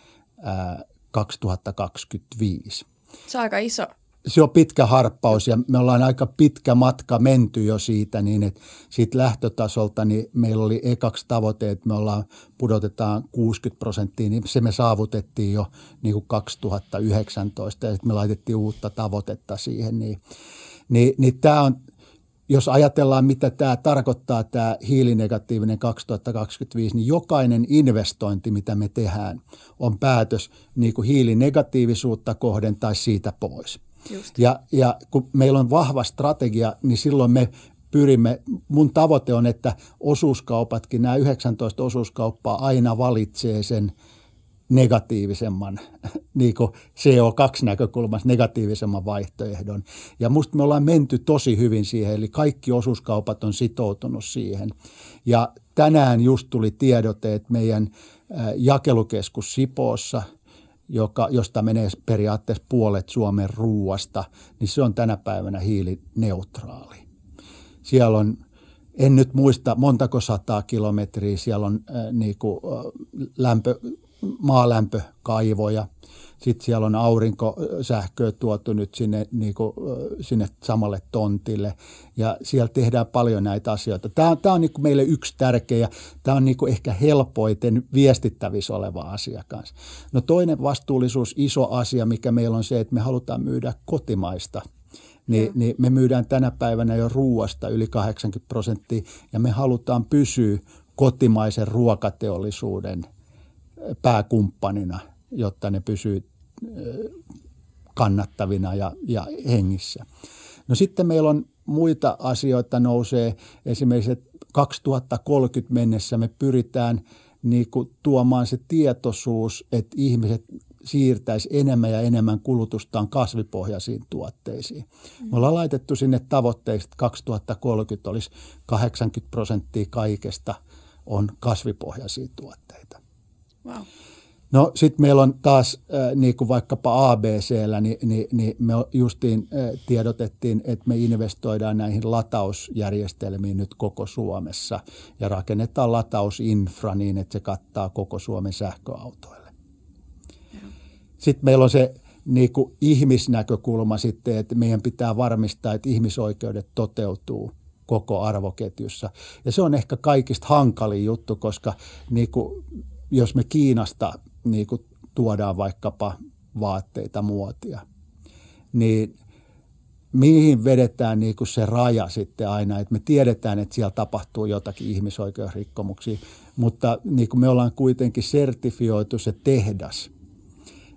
2025. Se on aika iso. Se on pitkä harppaus ja me ollaan aika pitkä matka menty jo siitä niin, että siitä lähtötasolta niin meillä oli ekaksi tavoite, että me ollaan pudotetaan 60 prosenttia, niin se me saavutettiin jo niin kuin 2019 ja sitten me laitettiin uutta tavoitetta siihen. Niin, niin, niin tämä on – jos ajatellaan, mitä tämä tarkoittaa, tämä hiilinegatiivinen 2025, niin jokainen investointi, mitä me tehdään, on päätös niin kuin hiilinegatiivisuutta kohden tai siitä pois. Just. Ja, ja kun meillä on vahva strategia, niin silloin me pyrimme, mun tavoite on, että osuuskaupatkin, nämä 19 osuuskauppaa aina valitsee sen – negatiivisemman, niin CO2-näkökulmasta negatiivisemman vaihtoehdon. Ja musta me ollaan menty tosi hyvin siihen, eli kaikki osuuskaupat on sitoutunut siihen. Ja tänään just tuli tiedote, että meidän jakelukeskus Sipoossa – joka, josta menee periaatteessa puolet Suomen ruuasta, niin se on tänä päivänä hiilineutraali. Siellä on, en nyt muista montako sataa kilometriä, siellä on äh, niin kuin, äh, lämpö, maalämpökaivoja. Sitten siellä on aurinkosähköä tuotu nyt sinne, niin kuin, sinne samalle tontille ja siellä tehdään paljon näitä asioita. Tämä, tämä on niin kuin meille yksi tärkeä ja tämä on niin kuin ehkä helpoiten viestittävissä oleva asia kanssa. No toinen vastuullisuus, iso asia, mikä meillä on se, että me halutaan myydä kotimaista niin, niin me myydään tänä päivänä jo ruuasta yli 80 prosenttia ja me halutaan pysyä kotimaisen ruokateollisuuden – pääkumppanina, jotta ne pysyy kannattavina ja, ja hengissä. No sitten meillä on muita asioita nousee, esimerkiksi että 2030 mennessä me pyritään niin kuin tuomaan se tietoisuus, että ihmiset siirtäisi enemmän ja enemmän kulutustaan kasvipohjaisiin tuotteisiin. Me ollaan laitettu sinne tavoitteeksi, että 2030 olisi 80 prosenttia kaikesta on kasvipohjaisia tuotteita. No sitten meillä on taas äh, niin kuin vaikkapa abc niin, niin, niin me justiin äh, tiedotettiin, että me investoidaan näihin latausjärjestelmiin nyt koko Suomessa ja rakennetaan latausinfra niin, että se kattaa koko Suomen sähköautoille. Ja. Sitten meillä on se niin kuin ihmisnäkökulma sitten, että meidän pitää varmistaa, että ihmisoikeudet toteutuu koko arvoketjussa. Ja se on ehkä kaikista hankalin juttu, koska niin kuin jos me Kiinasta niin kuin tuodaan vaikkapa vaatteita, muotia, niin mihin vedetään niin kuin se raja sitten aina, että me tiedetään, että siellä tapahtuu jotakin ihmisoikeusrikkomuksia, mutta niin kuin me ollaan kuitenkin sertifioitu se tehdas –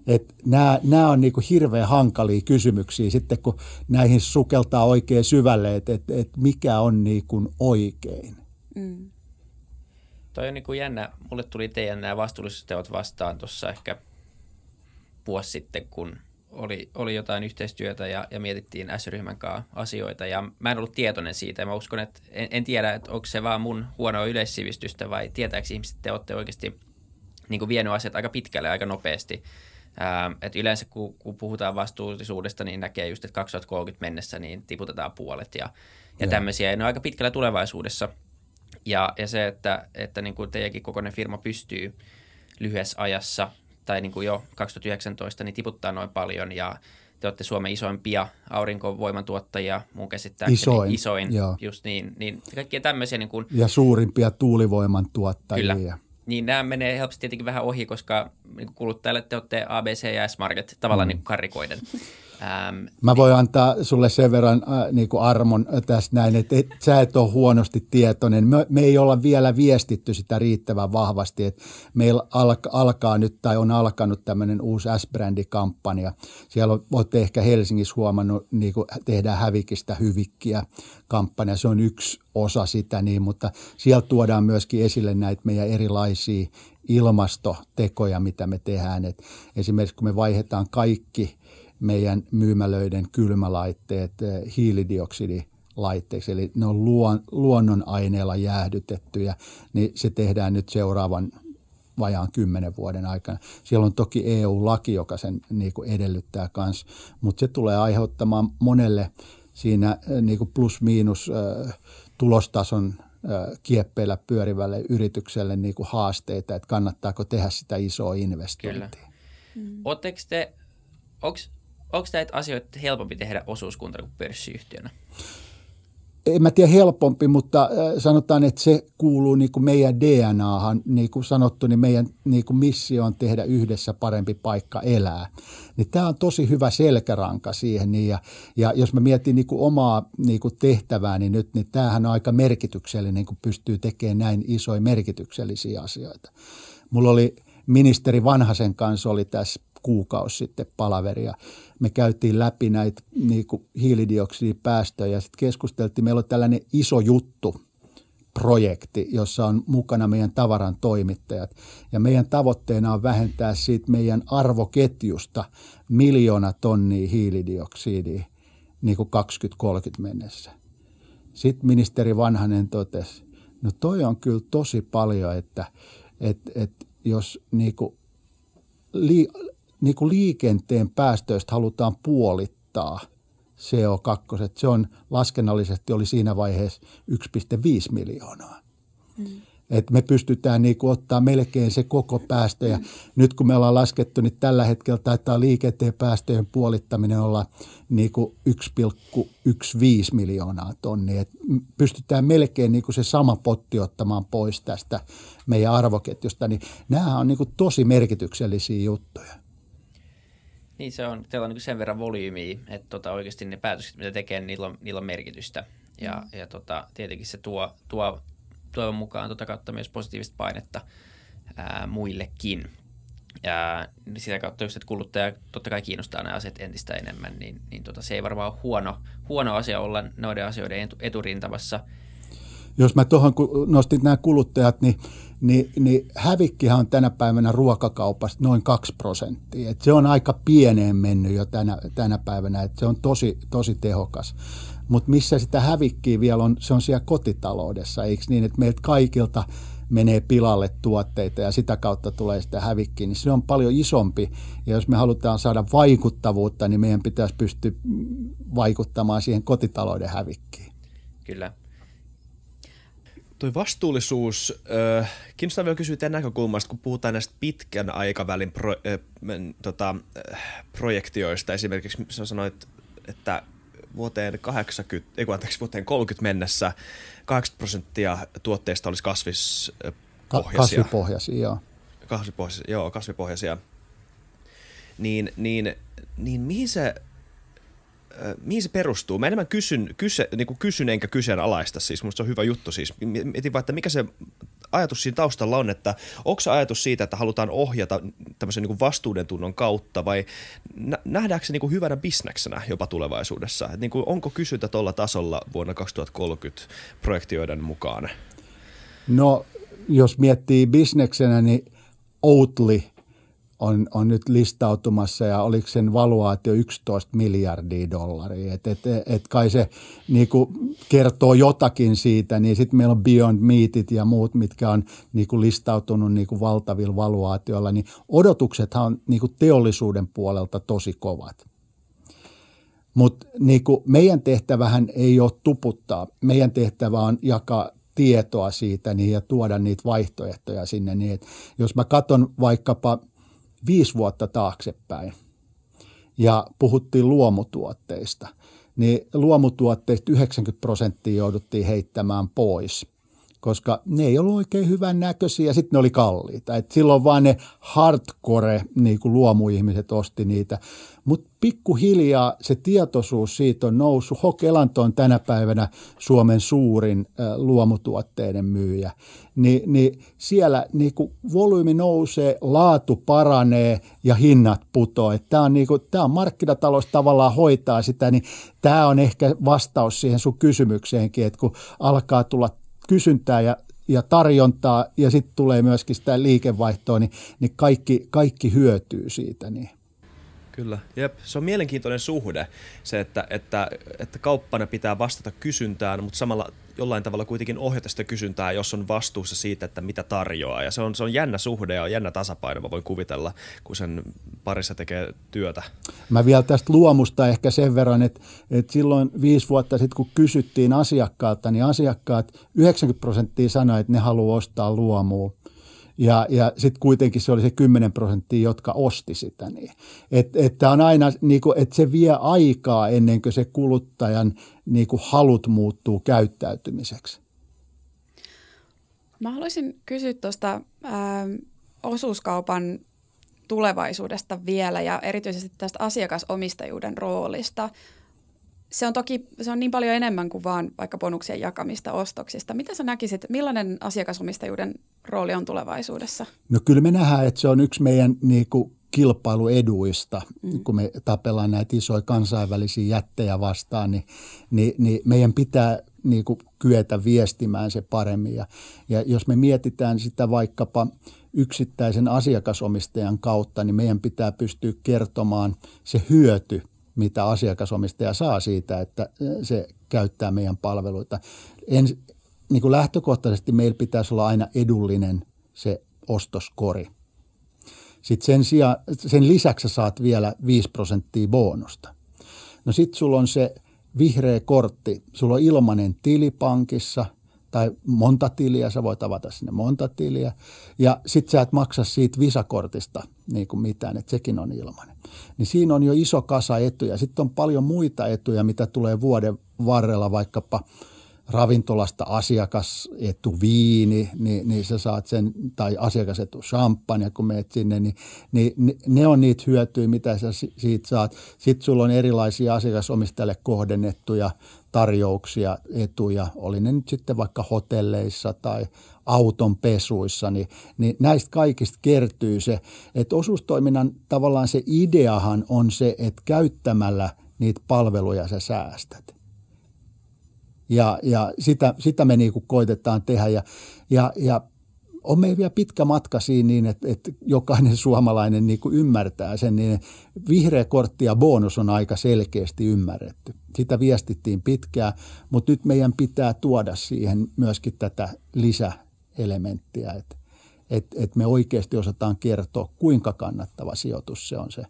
että nämä, nämä on niin kuin hirveän hankalia kysymyksiä sitten, kun näihin sukeltaa oikein syvälle, että, että, että mikä on niin kuin oikein. Mm. Toi on niin kuin jännä. Mulle tuli teidän nämä vastuulliset teot vastaan tuossa ehkä vuosi sitten, kun oli, oli jotain yhteistyötä ja, ja mietittiin S-ryhmän kanssa asioita. Ja mä en ollut tietoinen siitä. Mä uskon, että en, en tiedä, että onko se vaan mun huonoa yleissivistystä vai tietääkö ihmiset, että te olette oikeasti niin kuin vienyt asiat aika pitkälle aika nopeasti. Ähm, et yleensä kun, kun puhutaan vastuullisuudesta, niin näkee just, että 2030 mennessä niin tiputetaan puolet ja, ja Joo. tämmöisiä. Ja ne on aika pitkällä tulevaisuudessa – ja, ja se, että, että niin kuin teidänkin kokoinen firma pystyy lyhyessä ajassa tai niin kuin jo 2019 niin tiputtaa noin paljon ja te olette Suomen isoimpia aurinkovoiman tuottajia, mun käsittääkseni isoin, isoin joo. just niin, niin kaikkia tämmöisiä. Niin kuin, ja suurimpia tuulivoiman tuottajia. Kyllä. Niin nämä menee helposti tietenkin vähän ohi, koska niin kuluttajalle te olette ABC ja S-Market tavallaan mm. niin karrikoiden. Ähm, Mä voin niin- antaa sulle sen verran äh, niin kuin armon tässä näin, että et, sä et ole huonosti tietoinen. Me, me ei olla vielä viestitty sitä riittävän vahvasti, että meillä alka, alkaa nyt tai on alkanut tämmöinen uusi S-brändikampanja. Siellä on, olette ehkä Helsingissä huomannut, niin kuin tehdään hävikistä hyvikkiä kampanja. Se on yksi osa sitä, niin, mutta siellä tuodaan myöskin esille näitä meidän erilaisia ilmastotekoja, mitä me tehdään. Et esimerkiksi kun me vaihdetaan kaikki – meidän myymälöiden kylmälaitteet eh, hiilidioksidilaitteiksi, eli ne on luon, luonnonaineella jäähdytettyjä, niin se tehdään nyt seuraavan vajaan kymmenen vuoden aikana. Siellä on toki EU-laki, joka sen niin kuin edellyttää myös, mutta se tulee aiheuttamaan monelle siinä eh, niin kuin plus-miinus eh, tulostason kieppeillä pyörivälle yritykselle niin kuin haasteita, että kannattaako tehdä sitä isoa investointia. Kyllä. Mm. te, onks, onko näitä asioita helpompi tehdä osuuskuntana kuin pörssiyhtiönä? en mä tiedä helpompi, mutta äh, sanotaan, että se kuuluu niin kuin meidän DNAhan. Niin kuin sanottu, niin meidän niin kuin missio on tehdä yhdessä parempi paikka elää. Niin tämä on tosi hyvä selkäranka siihen. Niin ja, ja jos mä mietin niin kuin omaa niin kuin tehtävääni nyt, niin tämähän on aika merkityksellinen, kun pystyy tekemään näin isoja merkityksellisiä asioita. Mulla oli ministeri Vanhasen kanssa oli tässä kuukausi sitten palaveria. Me käytiin läpi näitä niin kuin hiilidioksidipäästöjä ja sitten keskusteltiin. Meillä on tällainen iso juttu, projekti, jossa on mukana meidän tavaran toimittajat. Ja meidän tavoitteena on vähentää siitä meidän arvoketjusta miljoona tonnia hiilidioksidia niin kuin 2030 mennessä. Sitten ministeri Vanhanen totesi, no toi on kyllä tosi paljon, että, että, että jos niin kuin niin kuin liikenteen päästöistä halutaan puolittaa CO2. Se on laskennallisesti oli siinä vaiheessa 1,5 miljoonaa. Mm. Et me pystytään niin kuin ottaa melkein se koko päästö. Ja mm. nyt kun me ollaan laskettu, niin tällä hetkellä taitaa liikenteen päästöjen puolittaminen olla niin kuin 1,15 miljoonaa tonnia. Et pystytään melkein niin kuin se sama potti ottamaan pois tästä meidän arvoketjusta. Niin nämä on niin kuin tosi merkityksellisiä juttuja. Niin se on, teillä on niin sen verran volyymiä, että tota, oikeasti ne päätökset, mitä tekee, niin niillä on, niillä on merkitystä. Ja, mm. ja tota, tietenkin se tuo, tuo toivon mukaan tota kautta myös positiivista painetta ää, muillekin. Ja sitä kautta että kuluttaja totta kai kiinnostaa nämä asiat entistä enemmän, niin, niin tota, se ei varmaan ole huono, huono asia olla noiden asioiden eturintamassa – jos mä tuohon nostin nämä kuluttajat, niin, niin, niin hävikkihan on tänä päivänä ruokakaupasta noin 2 prosenttia. Et se on aika pieneen mennyt jo tänä, tänä päivänä, että se on tosi, tosi tehokas. Mutta missä sitä hävikkiä vielä on, se on siellä kotitaloudessa, eikö niin, että meiltä kaikilta menee pilalle tuotteita ja sitä kautta tulee sitä hävikkiä, niin se on paljon isompi. Ja jos me halutaan saada vaikuttavuutta, niin meidän pitäisi pystyä vaikuttamaan siihen kotitalouden hävikkiin. Kyllä. Toi vastuullisuus, äh, kiinnostaa vielä kysyä tämän näkökulmasta, kun puhutaan näistä pitkän aikavälin pro, äh, tota, äh, projektioista. Esimerkiksi sä sanoit, että vuoteen 80, ei anteeksi, vuoteen 30 mennessä 80 prosenttia tuotteista olisi kasvispohjaisia. Kasvipohjaisia, joo. Kasvipohjaisia, joo, kasvipohjaisia. Niin, niin, niin mihin se mihin se perustuu? Mä enemmän kysyn, kyse, niin kuin kysyn enkä kyseenalaista siis. Musta se on hyvä juttu siis. Mietin vaan, että mikä se ajatus siinä taustalla on, että onko se ajatus siitä, että halutaan ohjata tämmöisen niin vastuudentunnon kautta vai nähdäänkö se niin kuin hyvänä bisneksenä jopa tulevaisuudessa? Et niin kuin, onko kysyntä tuolla tasolla vuonna 2030 projektioiden mukaan? No, jos miettii bisneksenä, niin Outli – on, on nyt listautumassa ja oliko sen valuaatio 11 miljardia dollaria. Et, et, et kai se niinku kertoo jotakin siitä, niin sitten meillä on Beyond Meatit ja muut, mitkä on niinku listautunut niinku valtavilla valuaatioilla, niin odotuksethan on niinku teollisuuden puolelta tosi kovat. Mutta niinku meidän tehtävähän ei ole tuputtaa. Meidän tehtävä on jakaa tietoa siitä niin, ja tuoda niitä vaihtoehtoja sinne. Niin, jos mä katson vaikkapa – viisi vuotta taaksepäin ja puhuttiin luomutuotteista, niin luomutuotteista 90 prosenttia jouduttiin heittämään pois – koska ne ei ollut oikein hyvän näköisiä ja sitten ne oli kalliita. Et silloin vaan ne hardcore niin kuin luomuihmiset osti niitä. Mutta pikkuhiljaa se tietoisuus siitä on noussut. Hokelanto on tänä päivänä Suomen suurin luomutuotteiden myyjä. Ni, niin siellä niin kuin volyymi nousee, laatu paranee ja hinnat putoaa. Tämä on, niin on markkinatalous tavallaan hoitaa sitä, niin tämä on ehkä vastaus siihen sun kysymykseenkin, että kun alkaa tulla kysyntää ja ja tarjontaa ja sitten tulee myöskin sitä liikevaihtoa, niin, niin kaikki, kaikki hyötyy siitä. Niin. Kyllä, jep. Se on mielenkiintoinen suhde, se, että, että, että kauppana pitää vastata kysyntään, mutta samalla jollain tavalla kuitenkin ohjata sitä kysyntää, jos on vastuussa siitä, että mitä tarjoaa. Ja se on, se on jännä suhde ja jännä tasapaino, mä voin kuvitella, kun sen parissa tekee työtä. Mä vielä tästä luomusta ehkä sen verran, että, että silloin viisi vuotta sitten, kun kysyttiin asiakkaalta, niin asiakkaat 90 prosenttia sanoi, että ne haluaa ostaa luomua ja, ja sitten kuitenkin se oli se 10 prosenttia, jotka osti sitä. Niin. Että et on aina, niin kuin, että se vie aikaa ennen kuin se kuluttajan niin kuin halut muuttuu käyttäytymiseksi. Mä haluaisin kysyä tuosta ähm, osuuskaupan tulevaisuudesta vielä ja erityisesti tästä asiakasomistajuuden roolista – se on toki se on niin paljon enemmän kuin vaan vaikka bonuksien jakamista ostoksista. Mitä sä näkisit, millainen asiakasomistajuuden rooli on tulevaisuudessa? No kyllä me nähdään, että se on yksi meidän niin kuin kilpailueduista, mm. kun me tapellaan näitä isoja kansainvälisiä jättejä vastaan, niin, niin, niin meidän pitää niin kuin kyetä viestimään se paremmin. Ja, ja jos me mietitään sitä vaikkapa yksittäisen asiakasomistajan kautta, niin meidän pitää pystyä kertomaan se hyöty – mitä asiakasomistaja saa siitä, että se käyttää meidän palveluita. En, niin kuin lähtökohtaisesti meillä pitäisi olla aina edullinen se ostoskori. Sitten sen, sija, sen lisäksi saat vielä 5 prosenttia bonusta. No sitten sulla on se vihreä kortti, sulla on ilmanen tili pankissa tai monta tiliä, sä voit avata sinne monta tiliä. Ja sitten sä et maksa siitä visakortista – niin kuin mitään, että sekin on ilmainen. Niin siinä on jo iso kasa etuja. Sitten on paljon muita etuja, mitä tulee vuoden varrella, vaikkapa ravintolasta asiakasetu viini, niin, niin sä saat sen, tai asiakasetu champagne, kun menet sinne, niin, niin ne, ne on niitä hyötyjä, mitä sä siitä saat. Sitten sulla on erilaisia asiakasomistajalle kohdennettuja tarjouksia, etuja, oli ne nyt sitten vaikka hotelleissa tai auton pesuissa, niin, niin näistä kaikista kertyy se, että osuustoiminnan tavallaan se ideahan on se, että käyttämällä niitä palveluja sä säästät. Ja, ja sitä, sitä me niin koitetaan tehdä ja, ja, ja on meillä vielä pitkä matka siinä niin, että, että jokainen suomalainen niin kuin ymmärtää sen, niin vihreä kortti ja bonus on aika selkeästi ymmärretty. Sitä viestittiin pitkään, mutta nyt meidän pitää tuoda siihen myöskin tätä lisä elementtiä, että et, et me oikeasti osataan kertoa, kuinka kannattava sijoitus se on se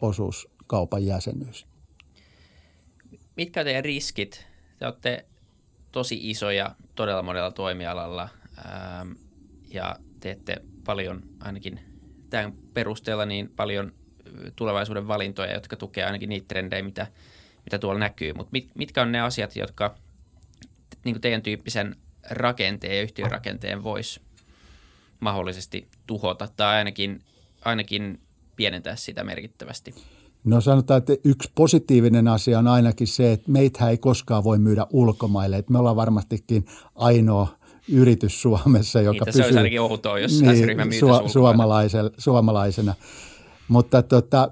osuuskaupan jäsenyys. Mitkä teidän riskit? Te olette tosi isoja todella monella toimialalla ähm, ja teette paljon ainakin tämän perusteella niin paljon äh, tulevaisuuden valintoja, jotka tukevat ainakin niitä trendejä, mitä, mitä tuolla näkyy. Mutta mit, mitkä on ne asiat, jotka niin teidän tyyppisen rakenteen ja yhtiön rakenteen voisi mahdollisesti tuhota tai ainakin, ainakin pienentää sitä merkittävästi? No sanotaan, että yksi positiivinen asia on ainakin se, että meitä ei koskaan voi myydä ulkomaille. Että me ollaan varmastikin ainoa yritys Suomessa, joka niin, pysyy... Se olisi outoa, jos niin, su- suomalaisena. suomalaisena. Mutta tota,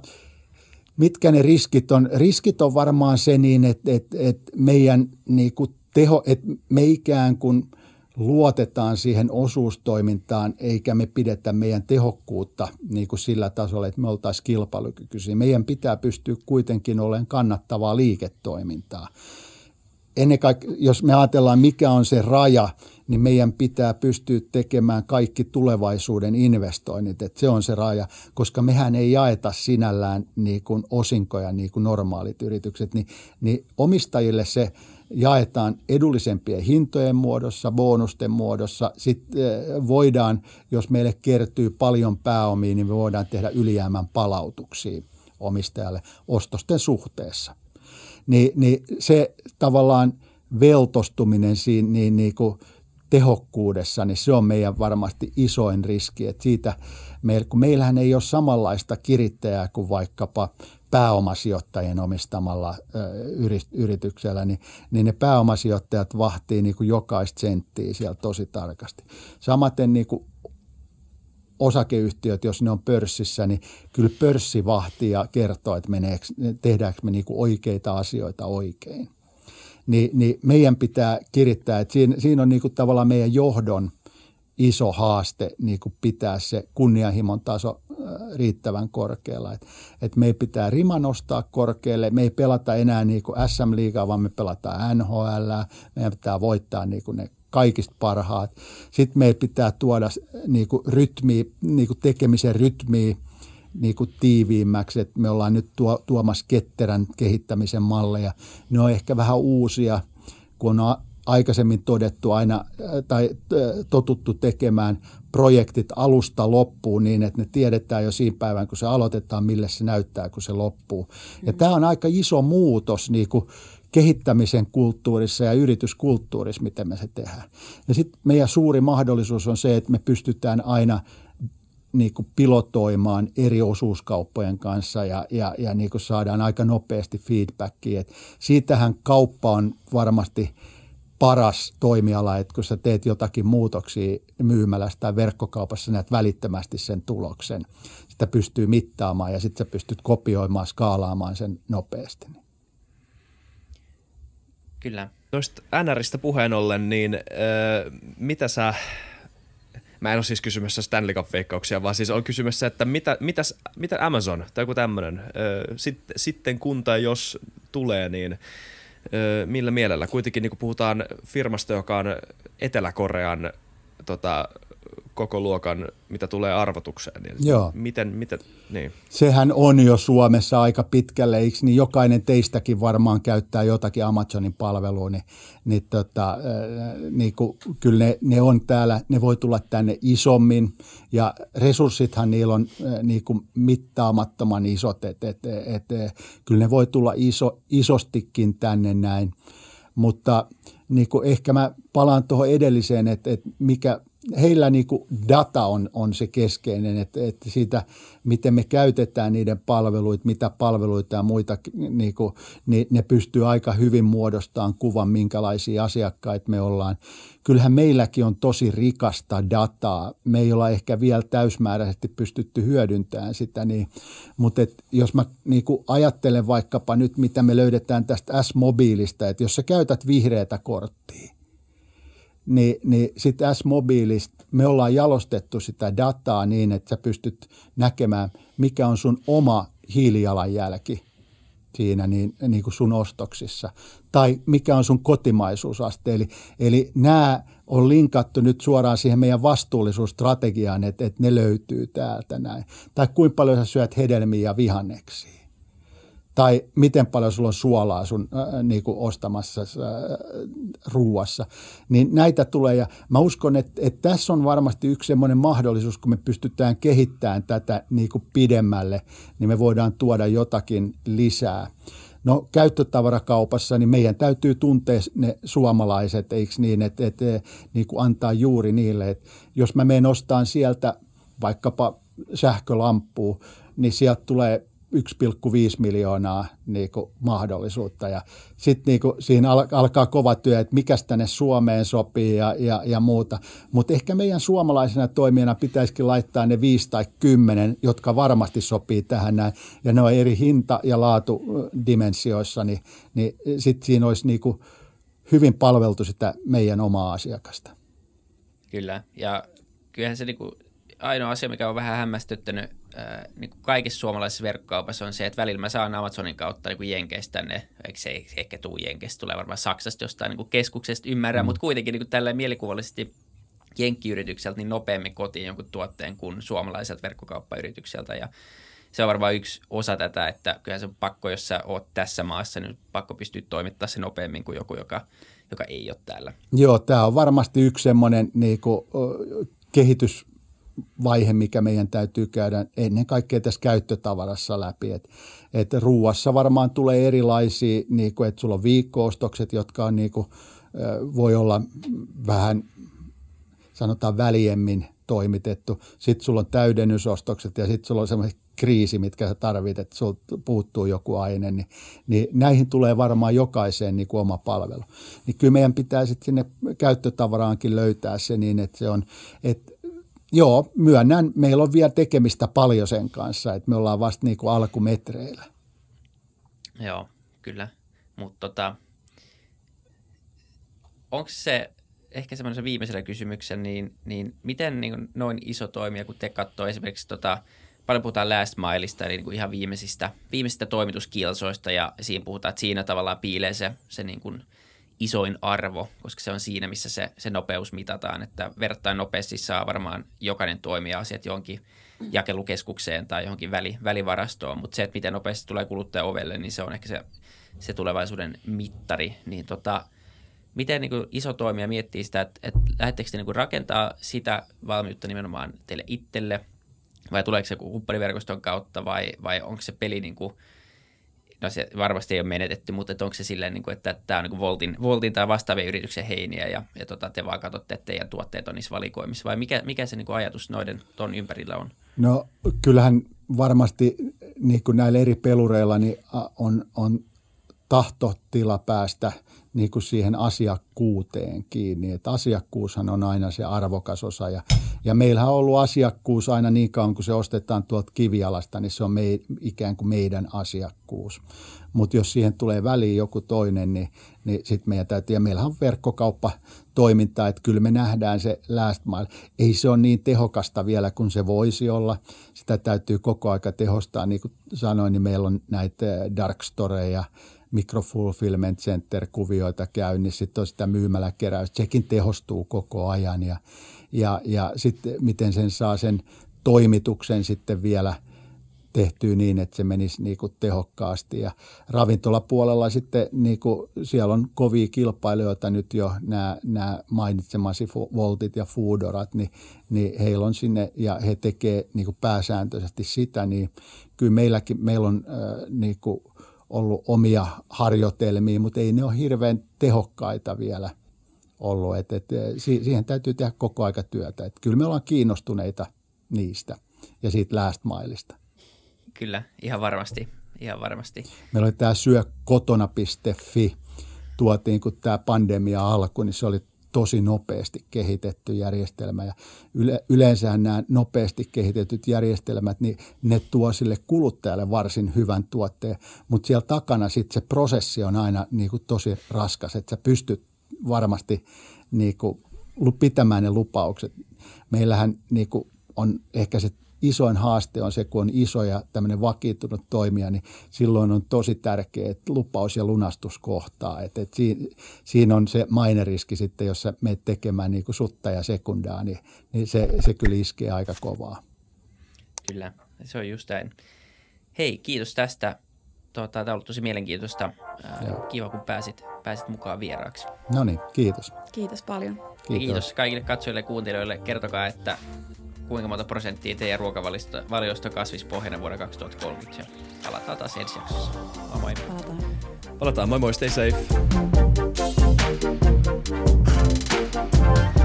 mitkä ne riskit on? Riskit on varmaan se niin, että, että, että meidän niin kuin teho, että me ikään kuin luotetaan siihen osuustoimintaan, eikä me pidetä meidän tehokkuutta niin kuin sillä tasolla, että me oltaisiin kilpailukykyisiä. Meidän pitää pystyä kuitenkin olemaan kannattavaa liiketoimintaa. Ennen kaikkea, jos me ajatellaan, mikä on se raja, niin meidän pitää pystyä tekemään kaikki tulevaisuuden investoinnit, että se on se raja, koska mehän ei jaeta sinällään niin kuin osinkoja niin kuin normaalit yritykset, niin, niin omistajille se – jaetaan edullisempien hintojen muodossa, bonusten muodossa. Sitten eh, voidaan, jos meille kertyy paljon pääomia, niin me voidaan tehdä ylijäämän palautuksia omistajalle ostosten suhteessa. Niin niin se tavallaan veltostuminen siinä niin, niin kuin tehokkuudessa, niin se on meidän varmasti isoin riski, että siitä – meillä, kun meillähän ei ole samanlaista kirittäjää kuin vaikkapa pääomasijoittajien omistamalla yrityksellä, niin, niin ne pääomasijoittajat vahtii niin kuin jokaista senttiä siellä tosi tarkasti. Samaten niin kuin osakeyhtiöt, jos ne on pörssissä, niin kyllä pörssi vahtii ja kertoo, että meneekö, tehdäänkö me niin kuin oikeita asioita oikein. Ni, niin meidän pitää kirittää, että siinä, siinä on niin kuin tavallaan meidän johdon – iso haaste niin kuin pitää se kunnianhimon taso äh, riittävän korkealla. Et, et me ei pitää rima nostaa korkealle, me ei pelata enää niin kuin SM-liigaa, vaan me pelataan NHL, meidän pitää voittaa niin kuin ne kaikista parhaat. Sitten meidän pitää tuoda äh, niin kuin rytmiä, niin kuin tekemisen rytmiä niin kuin tiiviimmäksi, että me ollaan nyt tuo, tuomassa ketterän kehittämisen malleja. Ne on ehkä vähän uusia, kun on aikaisemmin todettu aina äh, tai äh, totuttu tekemään projektit alusta loppuun niin, että ne tiedetään jo siinä päivän, kun se aloitetaan, millä se näyttää, kun se loppuu. Ja tämä on aika iso muutos niin kuin kehittämisen kulttuurissa ja yrityskulttuurissa, miten me se tehdään. Ja sitten meidän suuri mahdollisuus on se, että me pystytään aina niin kuin pilotoimaan eri osuuskauppojen kanssa ja, ja, ja niin kuin saadaan aika nopeasti feedbackia. Et siitähän kauppa on varmasti – paras toimiala, että kun sä teet jotakin muutoksia myymälässä tai verkkokaupassa, näet välittömästi sen tuloksen. Sitä pystyy mittaamaan ja sitten sä pystyt kopioimaan, skaalaamaan sen nopeasti. Kyllä. Noista NRistä puheen ollen, niin öö, mitä sä mä en ole siis kysymässä Stanley Cup-veikkauksia, vaan siis on kysymässä, että mitä, mitäs, mitä Amazon tai joku tämmöinen, sitten kun tai jos tulee, niin millä mielellä? Kuitenkin niin puhutaan firmasta, joka on Etelä-Korean tota, koko luokan, mitä tulee arvotukseen. Niin Joo. Miten, miten, niin. Sehän on jo Suomessa aika pitkälle, eikö? Niin jokainen teistäkin varmaan käyttää jotakin Amazonin palvelua, niin, niin, tota, äh, niin kuin, kyllä ne, ne, on täällä, ne voi tulla tänne isommin ja resurssithan niillä on äh, niin kuin mittaamattoman isot, että et, et, et, äh, kyllä ne voi tulla iso, isostikin tänne näin, mutta niin kuin ehkä mä palaan tuohon edelliseen, että, että mikä – heillä niin kuin data on, on se keskeinen, että, että siitä, miten me käytetään niiden palveluita, mitä palveluita ja muita, niin, kuin, niin ne pystyy aika hyvin muodostamaan kuvan, minkälaisia asiakkaita me ollaan. Kyllähän meilläkin on tosi rikasta dataa. Me ei olla ehkä vielä täysmääräisesti pystytty hyödyntämään sitä, niin, mutta et, jos mä niin kuin ajattelen vaikkapa nyt, mitä me löydetään tästä S-mobiilista, että jos sä käytät vihreätä korttia – niin, niin sitten S-mobiilista me ollaan jalostettu sitä dataa niin, että sä pystyt näkemään, mikä on sun oma hiilijalanjälki siinä niin, niin kuin sun ostoksissa, tai mikä on sun kotimaisuusaste. Eli, eli nämä on linkattu nyt suoraan siihen meidän vastuullisuusstrategiaan, että, että ne löytyy täältä näin. Tai kuinka paljon sä syöt hedelmiä ja vihanneksia tai miten paljon sulla on suolaa sun äh, niin kuin ostamassa äh, ruuassa. Niin näitä tulee ja mä uskon, että, että tässä on varmasti yksi semmoinen mahdollisuus, kun me pystytään kehittämään tätä niin kuin pidemmälle, niin me voidaan tuoda jotakin lisää. No käyttötavarakaupassa, niin meidän täytyy tuntea ne suomalaiset, eikö niin, että, että e, niin kuin antaa juuri niille, että jos mä menen ostaan sieltä vaikkapa sähkölampuun, niin sieltä tulee miljoonaa niin kuin mahdollisuutta. Ja sitten niin kuin siinä alkaa kova työ, että mikä tänne Suomeen sopii ja, ja, ja muuta. Mutta ehkä meidän suomalaisena toimijana pitäisikin laittaa ne 5 tai kymmenen, jotka varmasti sopii tähän näin. Ja ne on eri hinta- ja laatudimensioissa, niin, niin sitten siinä olisi niin kuin hyvin palveltu sitä meidän omaa asiakasta. Kyllä, ja kyllähän se niin kuin ainoa asia, mikä on vähän hämmästyttänyt äh, niin kuin kaikissa suomalaisissa verkkokaupassa on se, että välillä mä saan Amazonin kautta niin kuin Jenkeistä tänne, eikö se, se ehkä tuu Jenkeistä, tulee varmaan Saksasta jostain niin kuin keskuksesta, ymmärrän, mm. mutta kuitenkin niin tällä mielikuvallisesti jenkkiyritykseltä niin nopeammin kotiin jonkun tuotteen kuin suomalaiselta verkkokauppayritykseltä ja se on varmaan yksi osa tätä, että kyllä se on pakko, jos sä oot tässä maassa, niin pakko pystyä toimittaa se nopeammin kuin joku, joka, joka ei ole täällä. Joo, tämä on varmasti yksi semmoinen niin kuin, kehitys, vaihe, mikä meidän täytyy käydä ennen kaikkea tässä käyttötavarassa läpi. Että et ruuassa varmaan tulee erilaisia, niin kuin, että sulla on viikkoostokset, jotka on, niin kuin, voi olla vähän sanotaan väliemmin toimitettu. Sitten sulla on täydennysostokset ja sitten sulla on semmoiset kriisi, mitkä sä tarvit, että sulta puuttuu joku aine, niin, niin näihin tulee varmaan jokaiseen niin kuin oma palvelu. Niin kyllä meidän pitää sitten sinne käyttötavaraankin löytää se niin, että se on, että Joo, myönnän. Meillä on vielä tekemistä paljon sen kanssa, että me ollaan vasta niin kuin alkumetreillä. Joo, kyllä. Mutta tota, onko se ehkä semmoisen viimeisellä kysymyksen, niin, niin miten niin noin iso toimija, kun te katsoo esimerkiksi tota, paljon puhutaan last mileista, eli niin kuin niinku ihan viimeisistä, viimeisistä toimituskilsoista, ja siinä puhutaan, että siinä tavallaan piilee se, se niin kuin – isoin arvo, koska se on siinä, missä se, se nopeus mitataan, että verrattain nopeasti saa varmaan jokainen toimija asiat johonkin jakelukeskukseen tai johonkin väli, välivarastoon, mutta se, että miten nopeasti tulee kuluttaja ovelle, niin se on ehkä se, se tulevaisuuden mittari, niin tota, miten niin kuin iso toimija miettii sitä, että, että lähdettekö te niin kuin rakentaa sitä valmiutta nimenomaan teille itselle, vai tuleeko se kumppaniverkoston kautta, vai, vai onko se peli niin kuin – no se varmasti ei ole menetetty, mutta onko se silleen, niin kuin, että tämä on niin kuin Voltin, Voltin tai vastaavien yrityksen heiniä ja, ja tota, te vaan katsotte, että teidän tuotteet on niissä valikoimissa vai mikä, mikä se niin kuin ajatus noiden ton ympärillä on? No kyllähän varmasti niin kuin näillä eri pelureilla niin on, on tahtotila päästä niin kuin siihen asiakkuuteen kiinni. että asiakkuushan on aina se arvokas osa ja ja meillähän on ollut asiakkuus aina niin kauan, kun se ostetaan tuolta kivialasta, niin se on mei, ikään kuin meidän asiakkuus. Mutta jos siihen tulee väliin joku toinen, niin, niin sitten meidän täytyy, ja meillähän on verkkokauppa toimintaa, että kyllä me nähdään se last mile. Ei se ole niin tehokasta vielä kuin se voisi olla. Sitä täytyy koko aika tehostaa. Niin kuin sanoin, niin meillä on näitä dark storeja, microfulfillment center-kuvioita käynnissä, sitten on sitä myymäläkeräystä, sekin tehostuu koko ajan ja ja, ja sitten miten sen saa sen toimituksen sitten vielä tehtyä niin, että se menisi niin kuin tehokkaasti. Ja ravintolapuolella sitten niin kuin siellä on kovia kilpailijoita nyt jo nämä, nämä mainitsemasi Voltit ja Foodorat, niin, niin heillä on sinne ja he tekee niin kuin pääsääntöisesti sitä, niin kyllä meilläkin, meillä on äh, niin kuin ollut omia harjoitelmia, mutta ei ne ole hirveän tehokkaita vielä – ollut. Et, et, eh, siihen täytyy tehdä koko aika työtä. Et kyllä me ollaan kiinnostuneita niistä ja siitä last mileista. Kyllä, ihan varmasti. Ihan varmasti. Meillä oli tämä syökotona.fi, tuotiin kun tämä pandemia alkoi, niin se oli tosi nopeasti kehitetty järjestelmä ja yle, yleensä nämä nopeasti kehitetyt järjestelmät, niin ne tuo sille kuluttajalle varsin hyvän tuotteen, mutta siellä takana sitten se prosessi on aina niin kuin tosi raskas, että sä pystyt varmasti niin kuin, pitämään ne lupaukset. Meillähän niin kuin, on ehkä se isoin haaste on se, kun on iso ja tämmöinen vakiintunut toimija, niin silloin on tosi tärkeää, että lupaus ja lunastus kohtaa. Et, et siinä, siinä on se maineriski sitten, jos sä menet tekemään niin kuin sutta ja sekundaa, niin, niin se, se kyllä iskee aika kovaa. Kyllä, se on just näin. Hei, kiitos tästä tota, tämä on ollut tosi mielenkiintoista. Ää, kiva, kun pääsit, pääsit mukaan vieraaksi. No niin, kiitos. Kiitos paljon. Kiitos. kiitos kaikille katsojille ja kuuntelijoille. Kertokaa, että kuinka monta prosenttia teidän ruokavaliosta kasvispohjana vuonna 2030. Ja palataan taas ensi jaksossa. Moi moi. Palataan. Palataan. Moi moi. Stay safe. Thank you